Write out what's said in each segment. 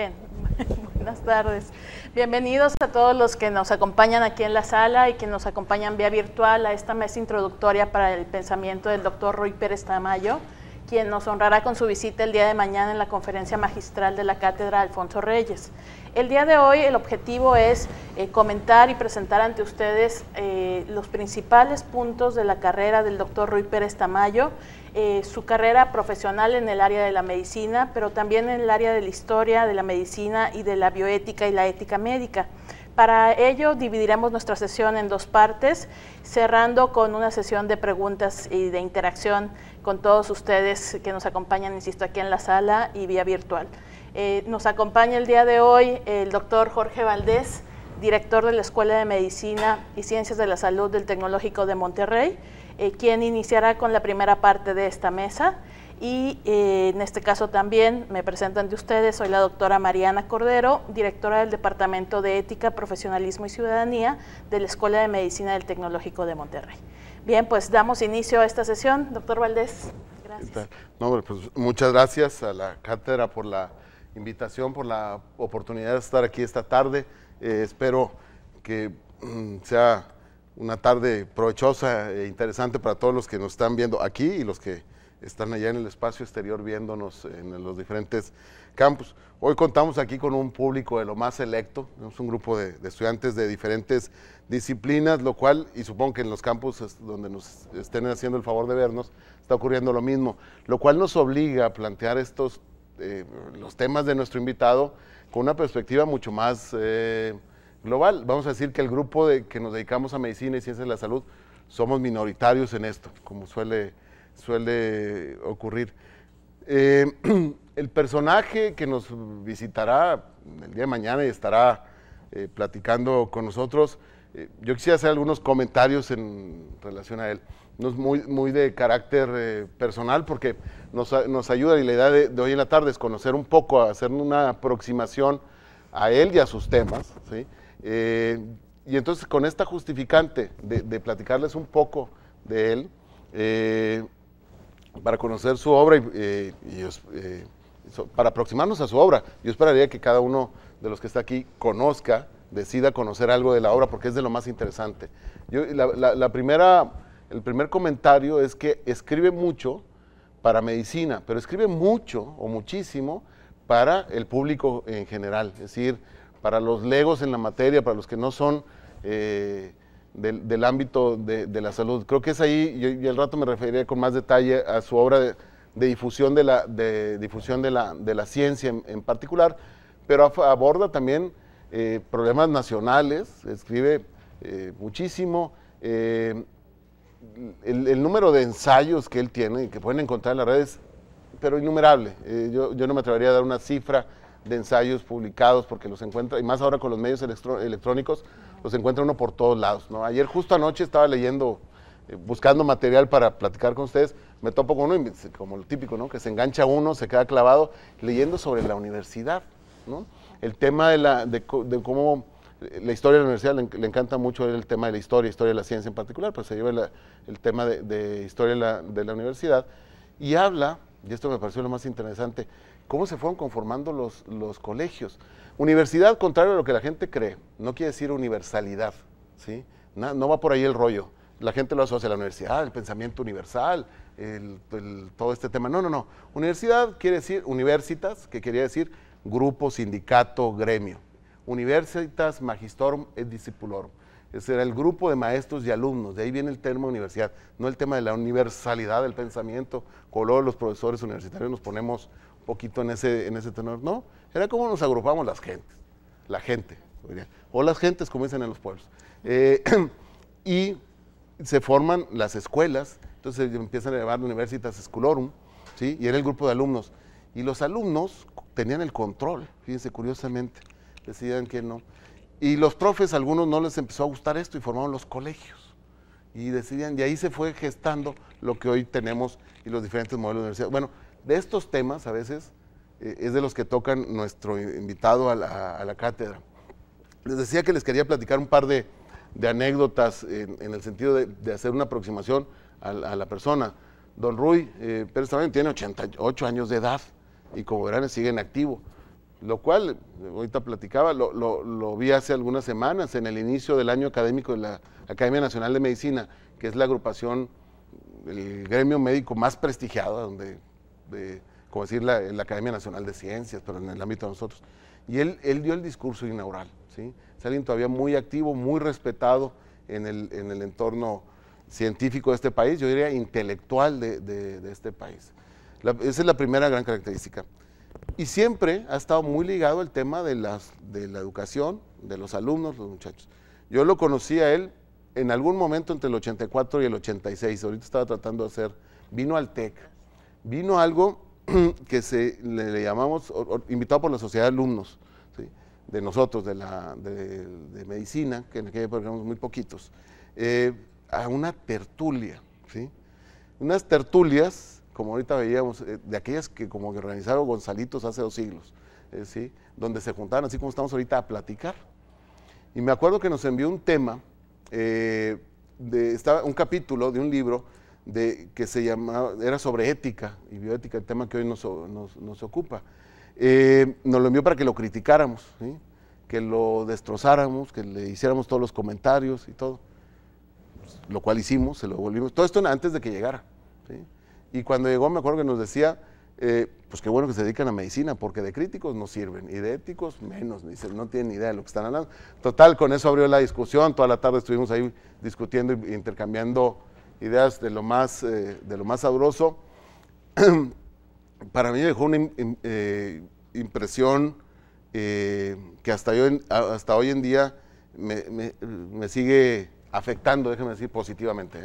buenas tardes. Bienvenidos a todos los que nos acompañan aquí en la sala y que nos acompañan vía virtual a esta mesa introductoria para el pensamiento del doctor Rui Pérez Tamayo, quien nos honrará con su visita el día de mañana en la conferencia magistral de la Cátedra Alfonso Reyes. El día de hoy el objetivo es eh, comentar y presentar ante ustedes eh, los principales puntos de la carrera del doctor Rui Pérez Tamayo eh, su carrera profesional en el área de la medicina, pero también en el área de la historia, de la medicina y de la bioética y la ética médica. Para ello dividiremos nuestra sesión en dos partes, cerrando con una sesión de preguntas y de interacción con todos ustedes que nos acompañan, insisto, aquí en la sala y vía virtual. Eh, nos acompaña el día de hoy el doctor Jorge Valdés, director de la Escuela de Medicina y Ciencias de la Salud del Tecnológico de Monterrey eh, quien iniciará con la primera parte de esta mesa. Y eh, en este caso también me presentan de ustedes, soy la doctora Mariana Cordero, directora del Departamento de Ética, Profesionalismo y Ciudadanía de la Escuela de Medicina del Tecnológico de Monterrey. Bien, pues damos inicio a esta sesión. Doctor Valdés, gracias. Pues muchas gracias a la cátedra por la invitación, por la oportunidad de estar aquí esta tarde. Eh, espero que mm, sea una tarde provechosa e interesante para todos los que nos están viendo aquí y los que están allá en el espacio exterior viéndonos en los diferentes campus. Hoy contamos aquí con un público de lo más selecto, es un grupo de, estudiantes de diferentes disciplinas, lo cual, y supongo que en los campus donde nos estén haciendo el favor de vernos, está ocurriendo lo mismo, lo cual nos obliga a plantear estos, eh, los temas de nuestro invitado con una perspectiva mucho más... Eh, global. Vamos a decir que el grupo de, que nos dedicamos a medicina y ciencias de la salud somos minoritarios en esto, como suele, suele ocurrir. Eh, el personaje que nos visitará el día de mañana y estará eh, platicando con nosotros, eh, yo quisiera hacer algunos comentarios en relación a él. No es muy, de carácter personal porque nos, ayuda y la idea de, de, hoy en la tarde es conocer un poco, hacer una aproximación a él y a sus temas. ¿sí? Eh, y entonces con esta justificante de, platicarles un poco de él, eh, para conocer su obra y, eh, para aproximarnos a su obra, yo esperaría que cada uno de los que está aquí conozca, decida conocer algo de la obra, porque es de lo más interesante. Yo, la, la primera, el primer comentario es que escribe mucho para medicina, pero escribe mucho o muchísimo para el público en general, es decir, para los legos en la materia, para los que no son eh, del, ámbito de, la salud. Creo que es ahí, y, el al rato me referiré con más detalle a su obra de, difusión, de la, de, difusión de, la, ciencia en, particular, pero aborda también eh, problemas nacionales, escribe eh, muchísimo. el, número de ensayos que él tiene y que pueden encontrar en las redes, pero innumerable. yo, yo no me atrevería a dar una cifra de ensayos publicados, porque los encuentra, y más ahora con los medios electrónicos, los encuentra uno por todos lados. ¿no? Ayer justo anoche estaba leyendo, eh, buscando material para platicar con ustedes, me topo con uno, como lo típico, ¿no? que se engancha uno, se queda clavado, leyendo sobre la universidad. El tema de, la, de, cómo eh, la historia de la universidad le, encanta mucho el tema de la historia, historia de la ciencia en particular, pues se lleva el tema de, de historia de la, de la universidad y habla, y esto me pareció lo más interesante, cómo se fueron conformando los, colegios. Universidad, contrario a lo que la gente cree, no quiere decir universalidad, ¿sí? No, va por ahí el rollo. La gente lo hace hacia la universidad, el pensamiento universal, todo este tema. No, no, no. Universidad quiere decir universitas, que quería decir grupo, sindicato, gremio. Universitas magistorum et Discipulorum. Ese era el grupo de maestros y alumnos, de ahí viene el tema universidad, no el tema de la universalidad del pensamiento, color, los profesores universitarios nos ponemos poquito en ese, en ese tenor, no, era como nos agrupamos las gentes, la gente, o las gentes comienzan en los pueblos. Eh, y se forman las escuelas, entonces empiezan a llevar Universitas scolorum ¿sí? y era el grupo de alumnos. Y los alumnos tenían el control, fíjense curiosamente, decidían que no. Y los profes, algunos no les empezó a gustar esto y formaron los colegios. Y decidían, y ahí se fue gestando lo que hoy tenemos y los diferentes modelos de universidad. Bueno, de estos temas a veces eh, es de los que tocan nuestro invitado a la, a la, cátedra. Les decía que les quería platicar un par de, de anécdotas en, el sentido de, de, hacer una aproximación a, la persona. Don Ruy, eh, Pérez también tiene 88 años de edad y como verán sigue en activo, lo cual, ahorita platicaba, lo, lo, lo, vi hace algunas semanas en el inicio del año académico de la Academia Nacional de Medicina, que es la agrupación, el gremio médico más prestigiado, donde como decir, la, la, Academia Nacional de Ciencias, pero en el ámbito de nosotros. Y él, él dio el discurso inaugural, ¿sí? Es alguien todavía muy activo, muy respetado en el, en el entorno científico de este país, yo diría intelectual de, de, este país. esa es la primera gran característica. Y siempre ha estado muy ligado al tema de, las, de la educación, de los alumnos, los muchachos. Yo lo conocí a él en algún momento entre el 84 y el 86, ahorita estaba tratando de hacer, vino al TEC vino algo que se, le, llamamos, invitado por la sociedad de alumnos, de nosotros, de, la, medicina, que en aquella época muy poquitos, eh, a una tertulia, ¿sí? Unas tertulias, como ahorita veíamos, eh, de aquellas que como que organizaron Gonzalitos hace dos siglos, eh, ¿sí? Donde se juntaban, así como estamos ahorita, a platicar. Y me acuerdo que nos envió un tema, de, un capítulo de un libro de, que se llamaba, era sobre ética y bioética, el tema que hoy nos, nos, ocupa. Eh, nos lo envió para que lo criticáramos, que lo destrozáramos, que le hiciéramos todos los comentarios y todo. lo cual hicimos, se lo volvimos. Todo esto antes de que llegara. Y cuando llegó, me acuerdo que nos decía, eh, pues qué bueno que se dedican a medicina, porque de críticos no sirven y de éticos menos, me no tienen ni idea de lo que están hablando. Total, con eso abrió la discusión, toda la tarde estuvimos ahí discutiendo e intercambiando ideas de lo más, eh, de lo más sabroso. Para mí dejó una eh, impresión eh, que hasta, hasta hoy en día me, sigue afectando, déjeme decir, positivamente.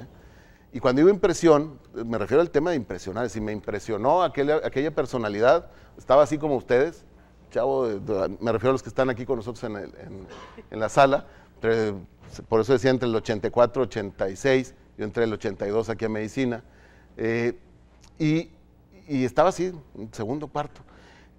Y cuando digo impresión, me refiero al tema de impresionar. Si me impresionó aquella, personalidad, estaba así como ustedes, chavo, me refiero a los que están aquí con nosotros en, la sala, por eso decía entre el 84 y 86, yo entré el 82 aquí a medicina eh, y, estaba así, segundo parto.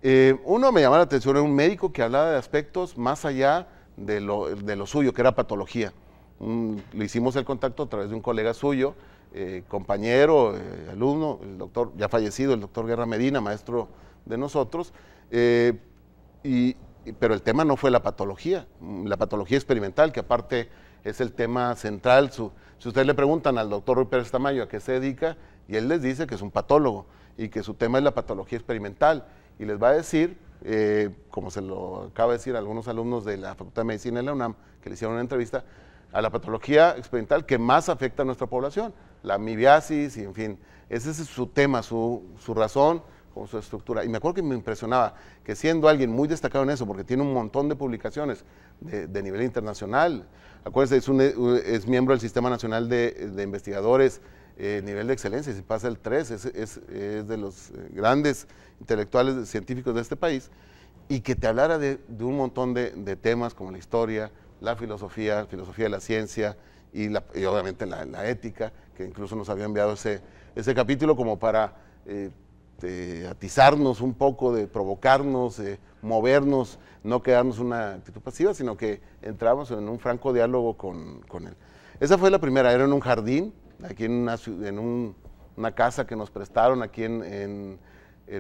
Eh, uno me llamó la atención, era un médico que hablaba de aspectos más allá de lo, suyo, que era patología. lo le hicimos el contacto a través de un colega suyo, eh, compañero, alumno, el doctor ya fallecido, el doctor Guerra Medina, maestro de nosotros, pero el tema no fue la patología, la patología experimental, que aparte es el tema central, su, si ustedes le preguntan al doctor Ruy Pérez Tamayo a qué se dedica, y él les dice que es un patólogo y que su tema es la patología experimental, y les va a decir, eh, como se lo acaba de decir algunos alumnos de la Facultad de Medicina de la UNAM, que le hicieron una entrevista, a la patología experimental que más afecta a nuestra población, la amibiasis y en fin, ese es su tema, su, razón con su estructura. Y me acuerdo que me impresionaba que siendo alguien muy destacado en eso, porque tiene un montón de publicaciones de, de nivel internacional, Acuérdense, es, miembro del Sistema Nacional de, Investigadores, eh, nivel de excelencia, si pasa el 3, es, de los eh, grandes intelectuales científicos de este país, y que te hablara de, un montón de, temas como la historia, la filosofía, la filosofía de la ciencia y, obviamente la, ética, que incluso nos había enviado ese, ese capítulo como para... Eh, este, atizarnos un poco, de provocarnos, de movernos, no quedarnos una actitud pasiva, sino que entramos en un franco diálogo con, él. Esa fue la primera, era en un jardín, aquí en una, en una casa que nos prestaron aquí en,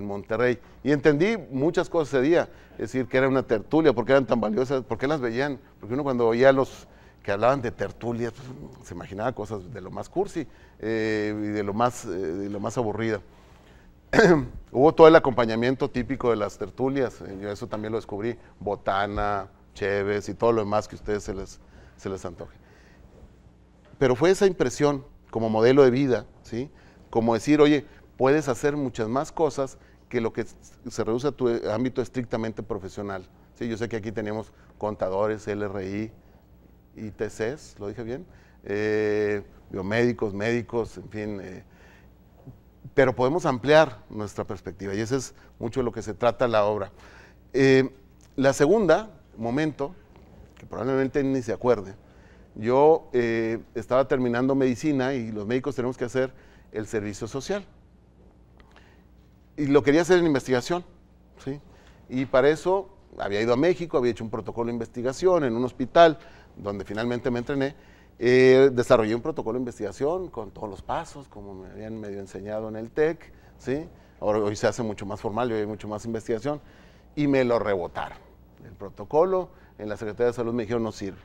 Monterrey. Y entendí muchas cosas ese día, es decir, que era una tertulia, porque eran tan valiosas, porque las veían, porque uno cuando oía a los que hablaban de tertulias, pues, se imaginaba cosas de lo más cursi eh, y de lo más, aburrida. Eh, lo más hubo todo el acompañamiento típico de las tertulias, eh, yo eso también lo descubrí, botana, cheves y todo lo demás que a ustedes se les, se antoje. Pero fue esa impresión como modelo de vida, ¿sí? Como decir, oye, puedes hacer muchas más cosas que lo que se reduce a tu eh, ámbito estrictamente profesional. ¿sí? Yo sé que aquí tenemos contadores, LRI, ITCs, lo dije bien, eh, biomédicos, médicos, en fin, pero podemos ampliar nuestra perspectiva y eso es mucho de lo que se trata la obra. Eh, la segunda, momento, que probablemente ni se acuerde, yo eh, estaba terminando medicina y los médicos tenemos que hacer el servicio social. Y lo quería hacer en investigación, ¿sí? Y para eso había ido a México, había hecho un protocolo de investigación en un hospital donde finalmente me entrené eh, desarrollé un protocolo de investigación con todos los pasos, como me habían medio enseñado en el TEC, ¿sí? Ahora hoy se hace mucho más formal, hoy hay mucho más investigación, y me lo rebotaron. El protocolo en la Secretaría de Salud me dijeron no sirve.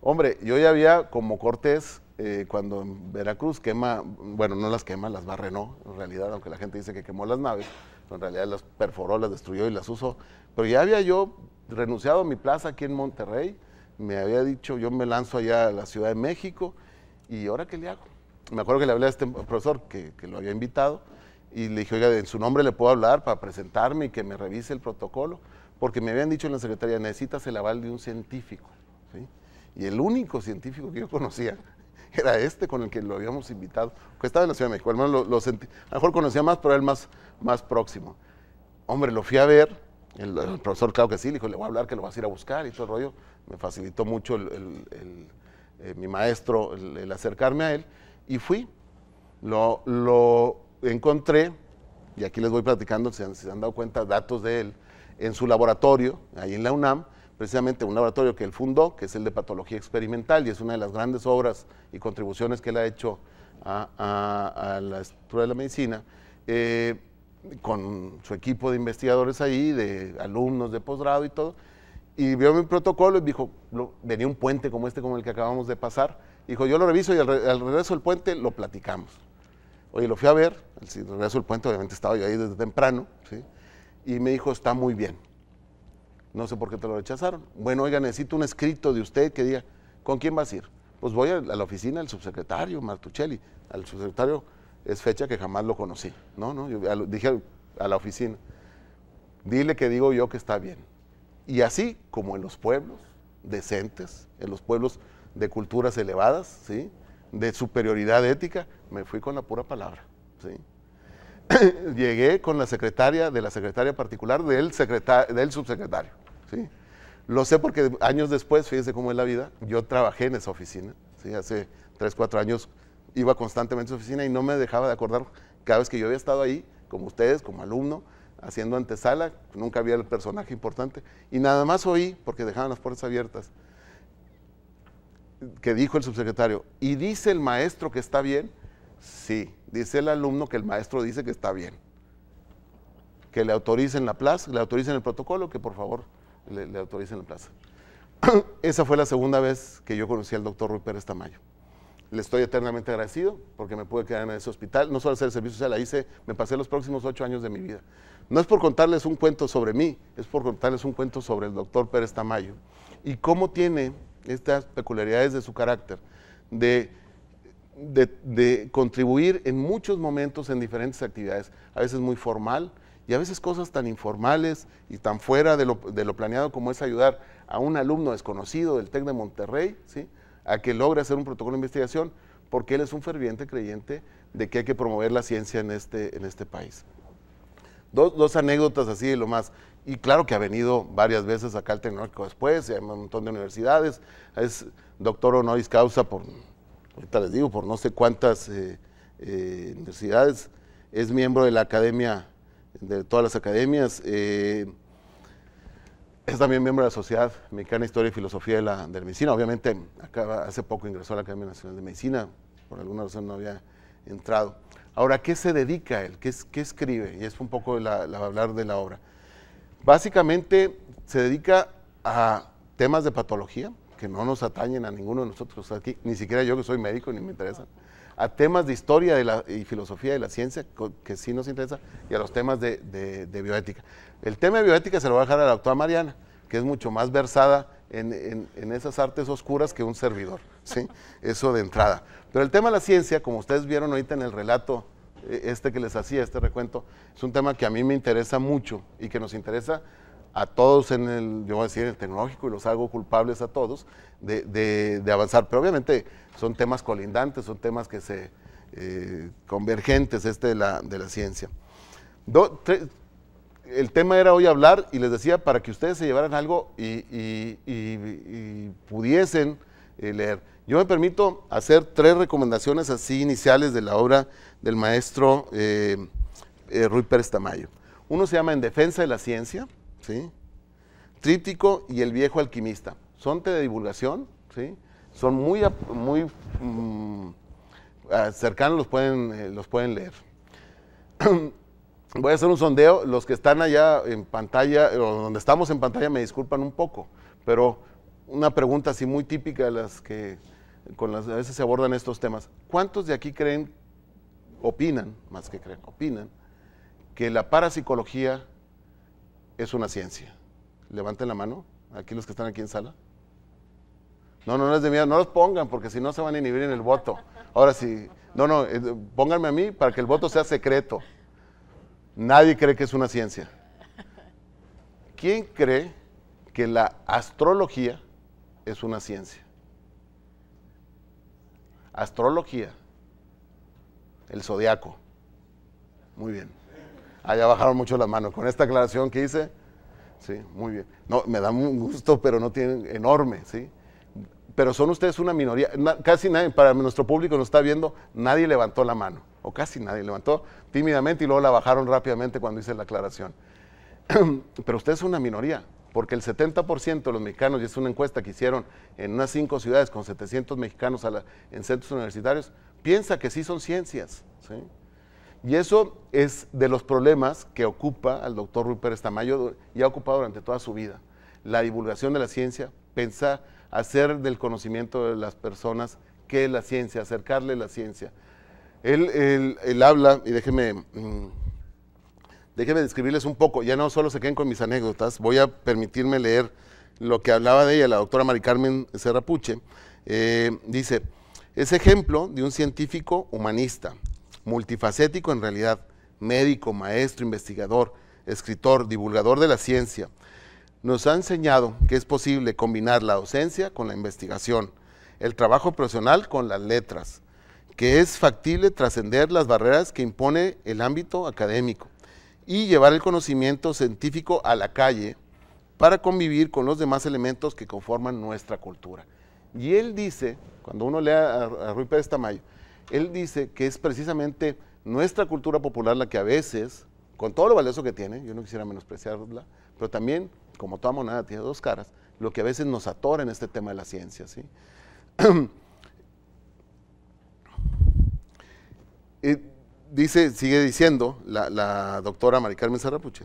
Hombre, yo ya había como Cortés, eh, cuando en Veracruz quema, bueno, no las quema, las barre no, en realidad, aunque la gente dice que quemó las naves, en realidad las perforó, las destruyó y las usó, pero ya había yo renunciado a mi plaza aquí en Monterrey, me había dicho, yo me lanzo allá a la Ciudad de México y ahora qué le hago. Me acuerdo que le hablé a este profesor que, lo había invitado y le dije, oiga, en su nombre le puedo hablar para presentarme y que me revise el protocolo, porque me habían dicho en la Secretaría, necesitas el aval de un científico. Y el único científico que yo conocía era este con el que lo habíamos invitado, que estaba en la Ciudad de México, al menos lo, a lo mejor conocía más, pero era el más, más próximo. Hombre, lo fui a ver, el, el profesor claro que sí, le dijo, le voy a hablar que lo vas a ir a buscar y todo el rollo me facilitó mucho eh, mi maestro el, acercarme a él y fui. Lo, encontré, y aquí les voy platicando, si, se han dado cuenta, datos de él, en su laboratorio, ahí en la UNAM, precisamente un laboratorio que él fundó, que es el de patología experimental, y es una de las grandes obras y contribuciones que él ha hecho a, la estructura de la medicina, eh, con su equipo de investigadores ahí, de alumnos de posgrado y todo, y vio mi protocolo y dijo, venía un puente como este, como el que acabamos de pasar. Dijo, yo lo reviso y al, regreso del puente lo platicamos. Oye, lo fui a ver, al regreso del puente, obviamente estaba yo ahí desde temprano, y me dijo, está muy bien. No sé por qué te lo rechazaron. Bueno, oiga, necesito un escrito de usted que diga, ¿con quién vas a ir? Pues voy a la oficina del subsecretario Martuchelli. Al subsecretario es fecha que jamás lo conocí. No, no, yo dije a la oficina, dile que digo yo que está bien y así como en los pueblos decentes, en los pueblos de culturas elevadas, ¿sí? de superioridad ética, me fui con la pura palabra. ¿sí? Llegué con la secretaria de la secretaria particular del, del subsecretario. ¿sí? Lo sé porque años después, fíjense cómo es la vida, yo trabajé en esa oficina. ¿sí? Hace 3, 4 años iba constantemente a esa oficina y no me dejaba de acordar cada vez que yo había estado ahí, como ustedes, como alumno, haciendo antesala, nunca había el personaje importante, y nada más oí, porque dejaban las puertas abiertas, que dijo el subsecretario, ¿y dice el maestro que está bien? Sí, dice el alumno que el maestro dice que está bien. Que le autoricen la plaza, le autoricen el protocolo, que por favor le, le autoricen la plaza. Esa fue la segunda vez que yo conocí al doctor Rui Pérez Tamayo. Le estoy eternamente agradecido porque me pude quedar en ese hospital. No solo hacer el servicio social, la hice, me pasé los próximos ocho años de mi vida. No es por contarles un cuento sobre mí, es por contarles un cuento sobre el doctor Pérez Tamayo y cómo tiene estas peculiaridades de su carácter, de, de, contribuir en muchos momentos en diferentes actividades, a veces muy formal, y a veces cosas tan informales y tan fuera de lo, de lo, planeado como es ayudar a un alumno desconocido del TEC de Monterrey, ¿sí? a que logre hacer un protocolo de investigación, porque él es un ferviente creyente de que hay que promover la ciencia en este, en este país. Dos, anécdotas así de lo más. Y claro que ha venido varias veces acá al Tecnológico después, y hay un montón de universidades, es doctor honoris causa por, ahorita les digo, por no sé cuántas eh, eh, universidades, es miembro de la academia, de todas las academias, eh, es también miembro de la Sociedad Mexicana de Historia y Filosofía de la, Medicina. Obviamente, acaba, hace poco ingresó a la Academia Nacional de Medicina, por alguna razón no había entrado. Ahora, ¿qué se dedica él? ¿Qué, escribe? Y es un poco la, hablar de la obra. Básicamente, se dedica a temas de patología, que no nos atañen a ninguno de nosotros aquí, ni siquiera yo que soy médico, ni me interesa, a temas de historia de y filosofía de la ciencia, que sí nos interesa, y a los temas de bioética. El tema de bioética se lo voy a dejar a la doctora Mariana, que es mucho más versada en, esas artes oscuras que un servidor, ¿sí? Eso de entrada. Pero el tema de la ciencia, como ustedes vieron ahorita en el relato eh, este que les hacía, este recuento, es un tema que a mí me interesa mucho y que nos interesa a todos en el, yo voy a decir, el tecnológico y los hago culpables a todos de, avanzar. Pero obviamente son temas colindantes, son temas que se eh, convergentes este de la, ciencia el tema era hoy hablar y les decía para que ustedes se llevaran algo y, pudiesen eh, leer. Yo me permito hacer tres recomendaciones así iniciales de la obra del maestro eh, eh Ruy Pérez Tamayo. Uno se llama En defensa de la ciencia, ¿sí? Tríptico y El viejo alquimista. Son de divulgación, ¿sí? Son muy, muy mm, ah, cercanos, los pueden, eh, los pueden leer. voy a hacer un sondeo. Los que están allá en pantalla, o donde estamos en pantalla, me disculpan un poco, pero una pregunta así muy típica de las que con las a veces se abordan estos temas. ¿Cuántos de aquí creen, opinan, más que creen, opinan, que la parapsicología es una ciencia? Levanten la mano, aquí los que están aquí en sala. No, no, no es de miedo, no los pongan porque si no se van a inhibir en el voto. Ahora sí, no, no, eh, pónganme a mí para que el voto sea secreto. Nadie cree que es una ciencia. ¿Quién cree que la astrología es una ciencia? Astrología. El zodiaco. Muy bien. Allá ah, bajaron mucho la mano. Con esta aclaración que hice, sí, muy bien. No, me da un gusto, pero no tiene, enorme, ¿sí? pero son ustedes una minoría. casi nadie, para nuestro público nos está viendo, nadie levantó la mano, o casi nadie levantó tímidamente y luego la bajaron rápidamente cuando hice la aclaración. pero ustedes son una minoría, porque el 70% de los mexicanos, y es una encuesta que hicieron en unas cinco ciudades con 700 mexicanos en centros universitarios, piensa que sí son ciencias. Y eso es de los problemas que ocupa al doctor Rupert Estamayo, y ha ocupado durante toda su vida. La divulgación de la ciencia, pensar hacer del conocimiento de las personas que es la ciencia, acercarle la ciencia. Él, habla, y déjeme, mm, déjeme describirles un poco, ya no solo se queden con mis anécdotas, voy a permitirme leer lo que hablaba de ella, la doctora Mari Carmen Serrapuche, eh, dice, es ejemplo de un científico humanista, multifacético en realidad, médico, maestro, investigador, escritor, divulgador de la ciencia, nos ha enseñado que es posible combinar la docencia con la investigación, el trabajo profesional con las letras, que es factible trascender las barreras que impone el ámbito académico y llevar el conocimiento científico a la calle para convivir con los demás elementos que conforman nuestra cultura. Y él dice, cuando uno lea a, a Rui Pérez Tamayo, él dice que es precisamente nuestra cultura popular la que a veces, con todo lo valioso que tiene, yo no quisiera menospreciarla, pero también como toda monada tiene dos caras, lo que a veces nos atora en este tema de la ciencia. dice, sigue diciendo la, doctora Mari Carmen Sarrapuche,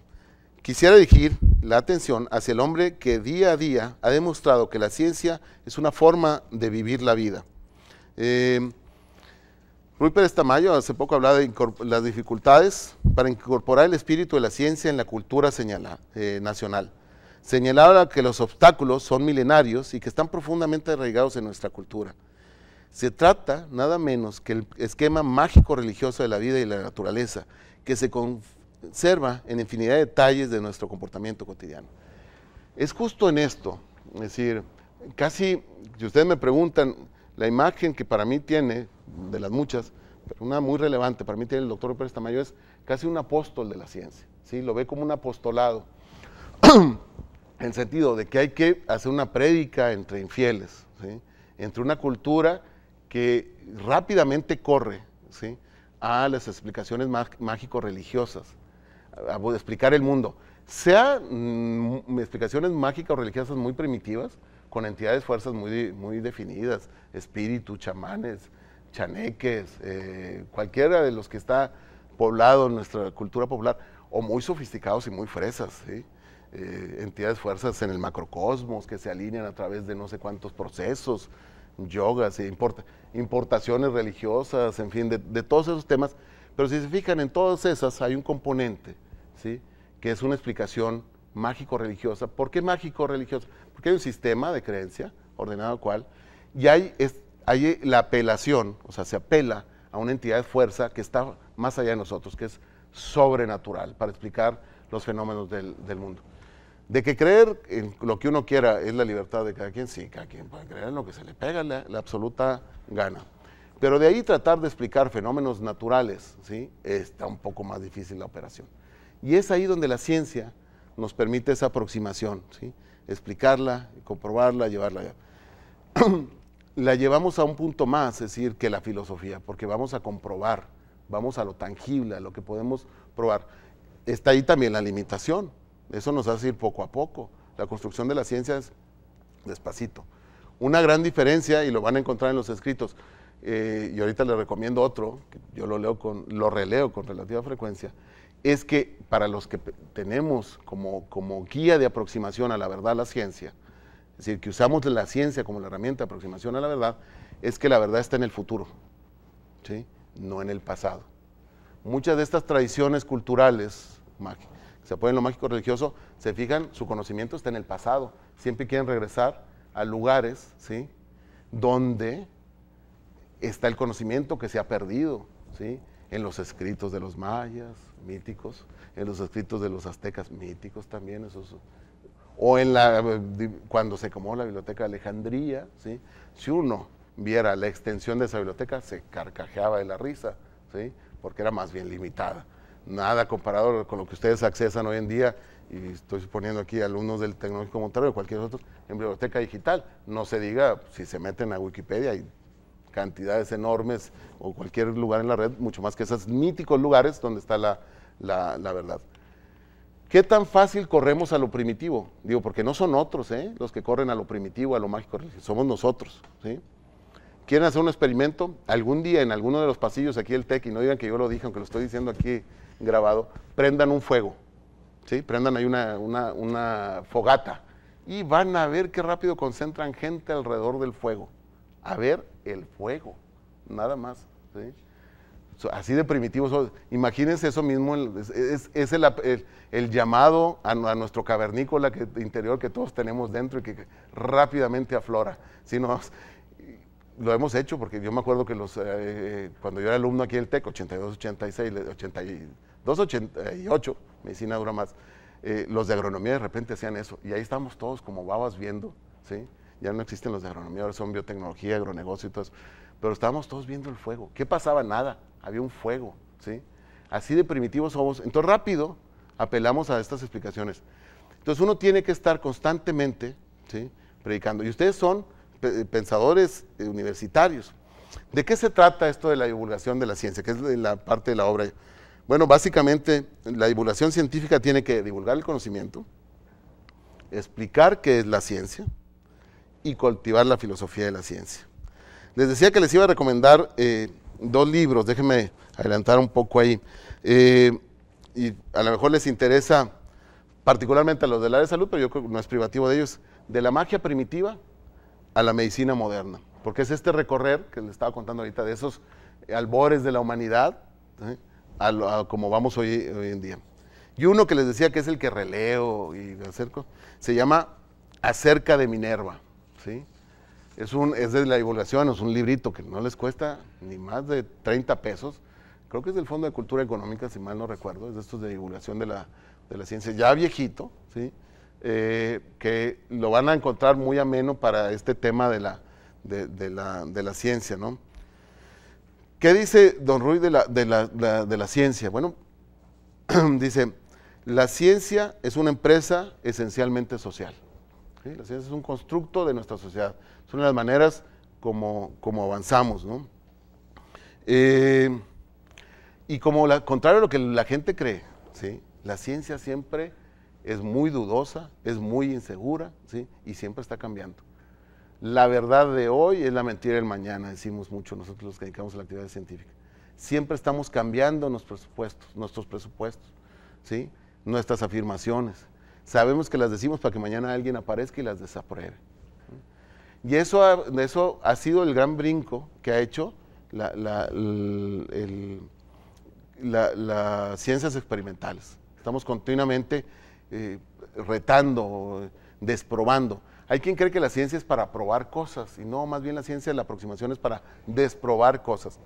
quisiera dirigir la atención hacia el hombre que día a día ha demostrado que la ciencia es una forma de vivir la vida. Eh, Rui Pérez Tamayo hace poco hablaba de las dificultades para incorporar el espíritu de la ciencia en la cultura eh, nacional señalaba que los obstáculos son milenarios y que están profundamente arraigados en nuestra cultura. Se trata nada menos que el esquema mágico religioso de la vida y la naturaleza, que se conserva en infinidad de detalles de nuestro comportamiento cotidiano. Es justo en esto, es decir, casi, si ustedes me preguntan, la imagen que para mí tiene, de las muchas, pero una muy relevante para mí tiene el doctor Pérez Tamayo, es casi un apóstol de la ciencia, ¿sí? lo ve como un apostolado. en sentido de que hay que hacer una prédica entre infieles, entre una cultura que rápidamente corre ¿sí? a las explicaciones mágico-religiosas, a, explicar el mundo. Sea mm, explicaciones mágico-religiosas muy primitivas, con entidades, fuerzas muy, muy definidas, espíritus, chamanes, chaneques, eh, cualquiera de los que está poblado en nuestra cultura popular, o muy sofisticados y muy fresas, eh, entidades, fuerzas en el macrocosmos que se alinean a través de no sé cuántos procesos, yogas, importaciones religiosas, en fin, de, todos esos temas. Pero si se fijan, en todas esas hay un componente, ¿sí? que es una explicación mágico-religiosa. ¿Por qué mágico-religiosa? Porque hay un sistema de creencia, ordenado cual, y hay, la apelación, o sea, se apela a una entidad de fuerza que está más allá de nosotros, que es sobrenatural, para explicar los fenómenos del mundo. De que creer en lo que uno quiera es la libertad de cada quien, sí, cada quien puede creer en lo que se le pega, la, absoluta gana. Pero de ahí tratar de explicar fenómenos naturales, ¿sí? Está un poco más difícil la operación. Y es ahí donde la ciencia nos permite esa aproximación, ¿sí? Explicarla, comprobarla, llevarla. la llevamos a un punto más, es decir, que la filosofía, porque vamos a comprobar, vamos a lo tangible, a lo que podemos probar. Está ahí también la limitación, eso nos hace ir poco a poco. La construcción de la ciencia es despacito. Una gran diferencia, y lo van a encontrar en los escritos, eh, y ahorita les recomiendo otro, que yo lo, leo con, lo releo con relativa frecuencia, es que para los que tenemos como, como guía de aproximación a la verdad la ciencia, es decir, que usamos la ciencia como la herramienta de aproximación a la verdad, es que la verdad está en el futuro, ¿sí? no en el pasado. Muchas de estas tradiciones culturales mágicas, se apoya en lo mágico religioso, se fijan, su conocimiento está en el pasado. Siempre quieren regresar a lugares, ¿sí? Donde está el conocimiento que se ha perdido, ¿sí? En los escritos de los mayas, míticos, en los escritos de los aztecas, míticos también, O en la, cuando se quemó la biblioteca de Alejandría, ¿sí? Si uno viera la extensión de esa biblioteca, se carcajeaba de la risa, ¿sí? Porque era más bien limitada nada comparado con lo que ustedes accesan hoy en día, y estoy suponiendo aquí alumnos del Tecnológico Monterrey o cualquier otro, en biblioteca digital. No se diga, si se meten a Wikipedia, hay cantidades enormes o cualquier lugar en la red, mucho más que esos míticos lugares donde está la, verdad. ¿Qué tan fácil corremos a lo primitivo? Digo, porque no son otros ¿eh? los que corren a lo primitivo, a lo mágico, somos nosotros. ¿sí? ¿Quieren hacer un experimento? Algún día en alguno de los pasillos aquí del TEC, y no digan que yo lo dije, aunque lo estoy diciendo aquí grabado, prendan un fuego, ¿sí? prendan ahí una, fogata y van a ver qué rápido concentran gente alrededor del fuego. A ver el fuego, nada más. así de primitivos. Imagínense eso mismo, es, el, llamado a, nuestro cavernícola que, interior que todos tenemos dentro y que rápidamente aflora. Si lo hemos hecho, porque yo me acuerdo que los, eh, eh, cuando yo era alumno aquí el TEC, 82, 86, 82, 88, medicina dura más, eh, los de agronomía de repente hacían eso. Y ahí estamos todos como babas viendo, ¿sí? Ya no existen los de agronomía, ahora son biotecnología, agronegocio y todo eso. Pero estábamos todos viendo el fuego. ¿Qué pasaba? Nada. Había un fuego, ¿sí? Así de primitivos somos. Entonces, rápido apelamos a estas explicaciones. Entonces, uno tiene que estar constantemente, ¿sí? Predicando. Y ustedes son pensadores eh, universitarios. ¿De qué se trata esto de la divulgación de la ciencia, que es la parte de la obra? Bueno, básicamente la divulgación científica tiene que divulgar el conocimiento, explicar qué es la ciencia y cultivar la filosofía de la ciencia. Les decía que les iba a recomendar eh, dos libros, déjenme adelantar un poco ahí. Eh, y a lo mejor les interesa particularmente a los del área de salud, pero yo creo que no es privativo de ellos, de la magia primitiva a la medicina moderna, porque es este recorrer que les estaba contando ahorita de esos albores de la humanidad, a, como vamos hoy, en día. Y uno que les decía que es el que releo y acerco, se llama Acerca de Minerva. ¿sí? Es, un, es de la divulgación, es un librito que no les cuesta ni más de 30 pesos. Creo que es del Fondo de Cultura Económica, si mal no recuerdo, es de estos de divulgación de la, de la ciencia, ya viejito, ¿sí? Eh, que lo van a encontrar muy ameno para este tema de la, de, la, de ciencia, ¿no? ¿Qué dice don Ruiz de la, ciencia? Bueno, dice, la ciencia es una empresa esencialmente social. La ciencia es un constructo de nuestra sociedad. son las maneras como, como avanzamos. ¿no? Eh, y como contrario a lo que la gente cree, ¿sí? la ciencia siempre es muy dudosa, es muy insegura, ¿sí? Y siempre está cambiando. La verdad de hoy es la mentira del mañana, decimos mucho nosotros los que dedicamos a la actividad científica. Siempre estamos cambiando nuestros presupuestos, ¿sí? Nuestras afirmaciones. Sabemos que las decimos para que mañana alguien aparezca y las desapruebe. Y eso ha, eso ha sido el gran brinco que ha hecho las ciencias experimentales. Estamos continuamente eh, retando, desprobando. Hay quien cree que la ciencia es para probar cosas, y no, más bien la ciencia, la aproximación es para desprobar cosas.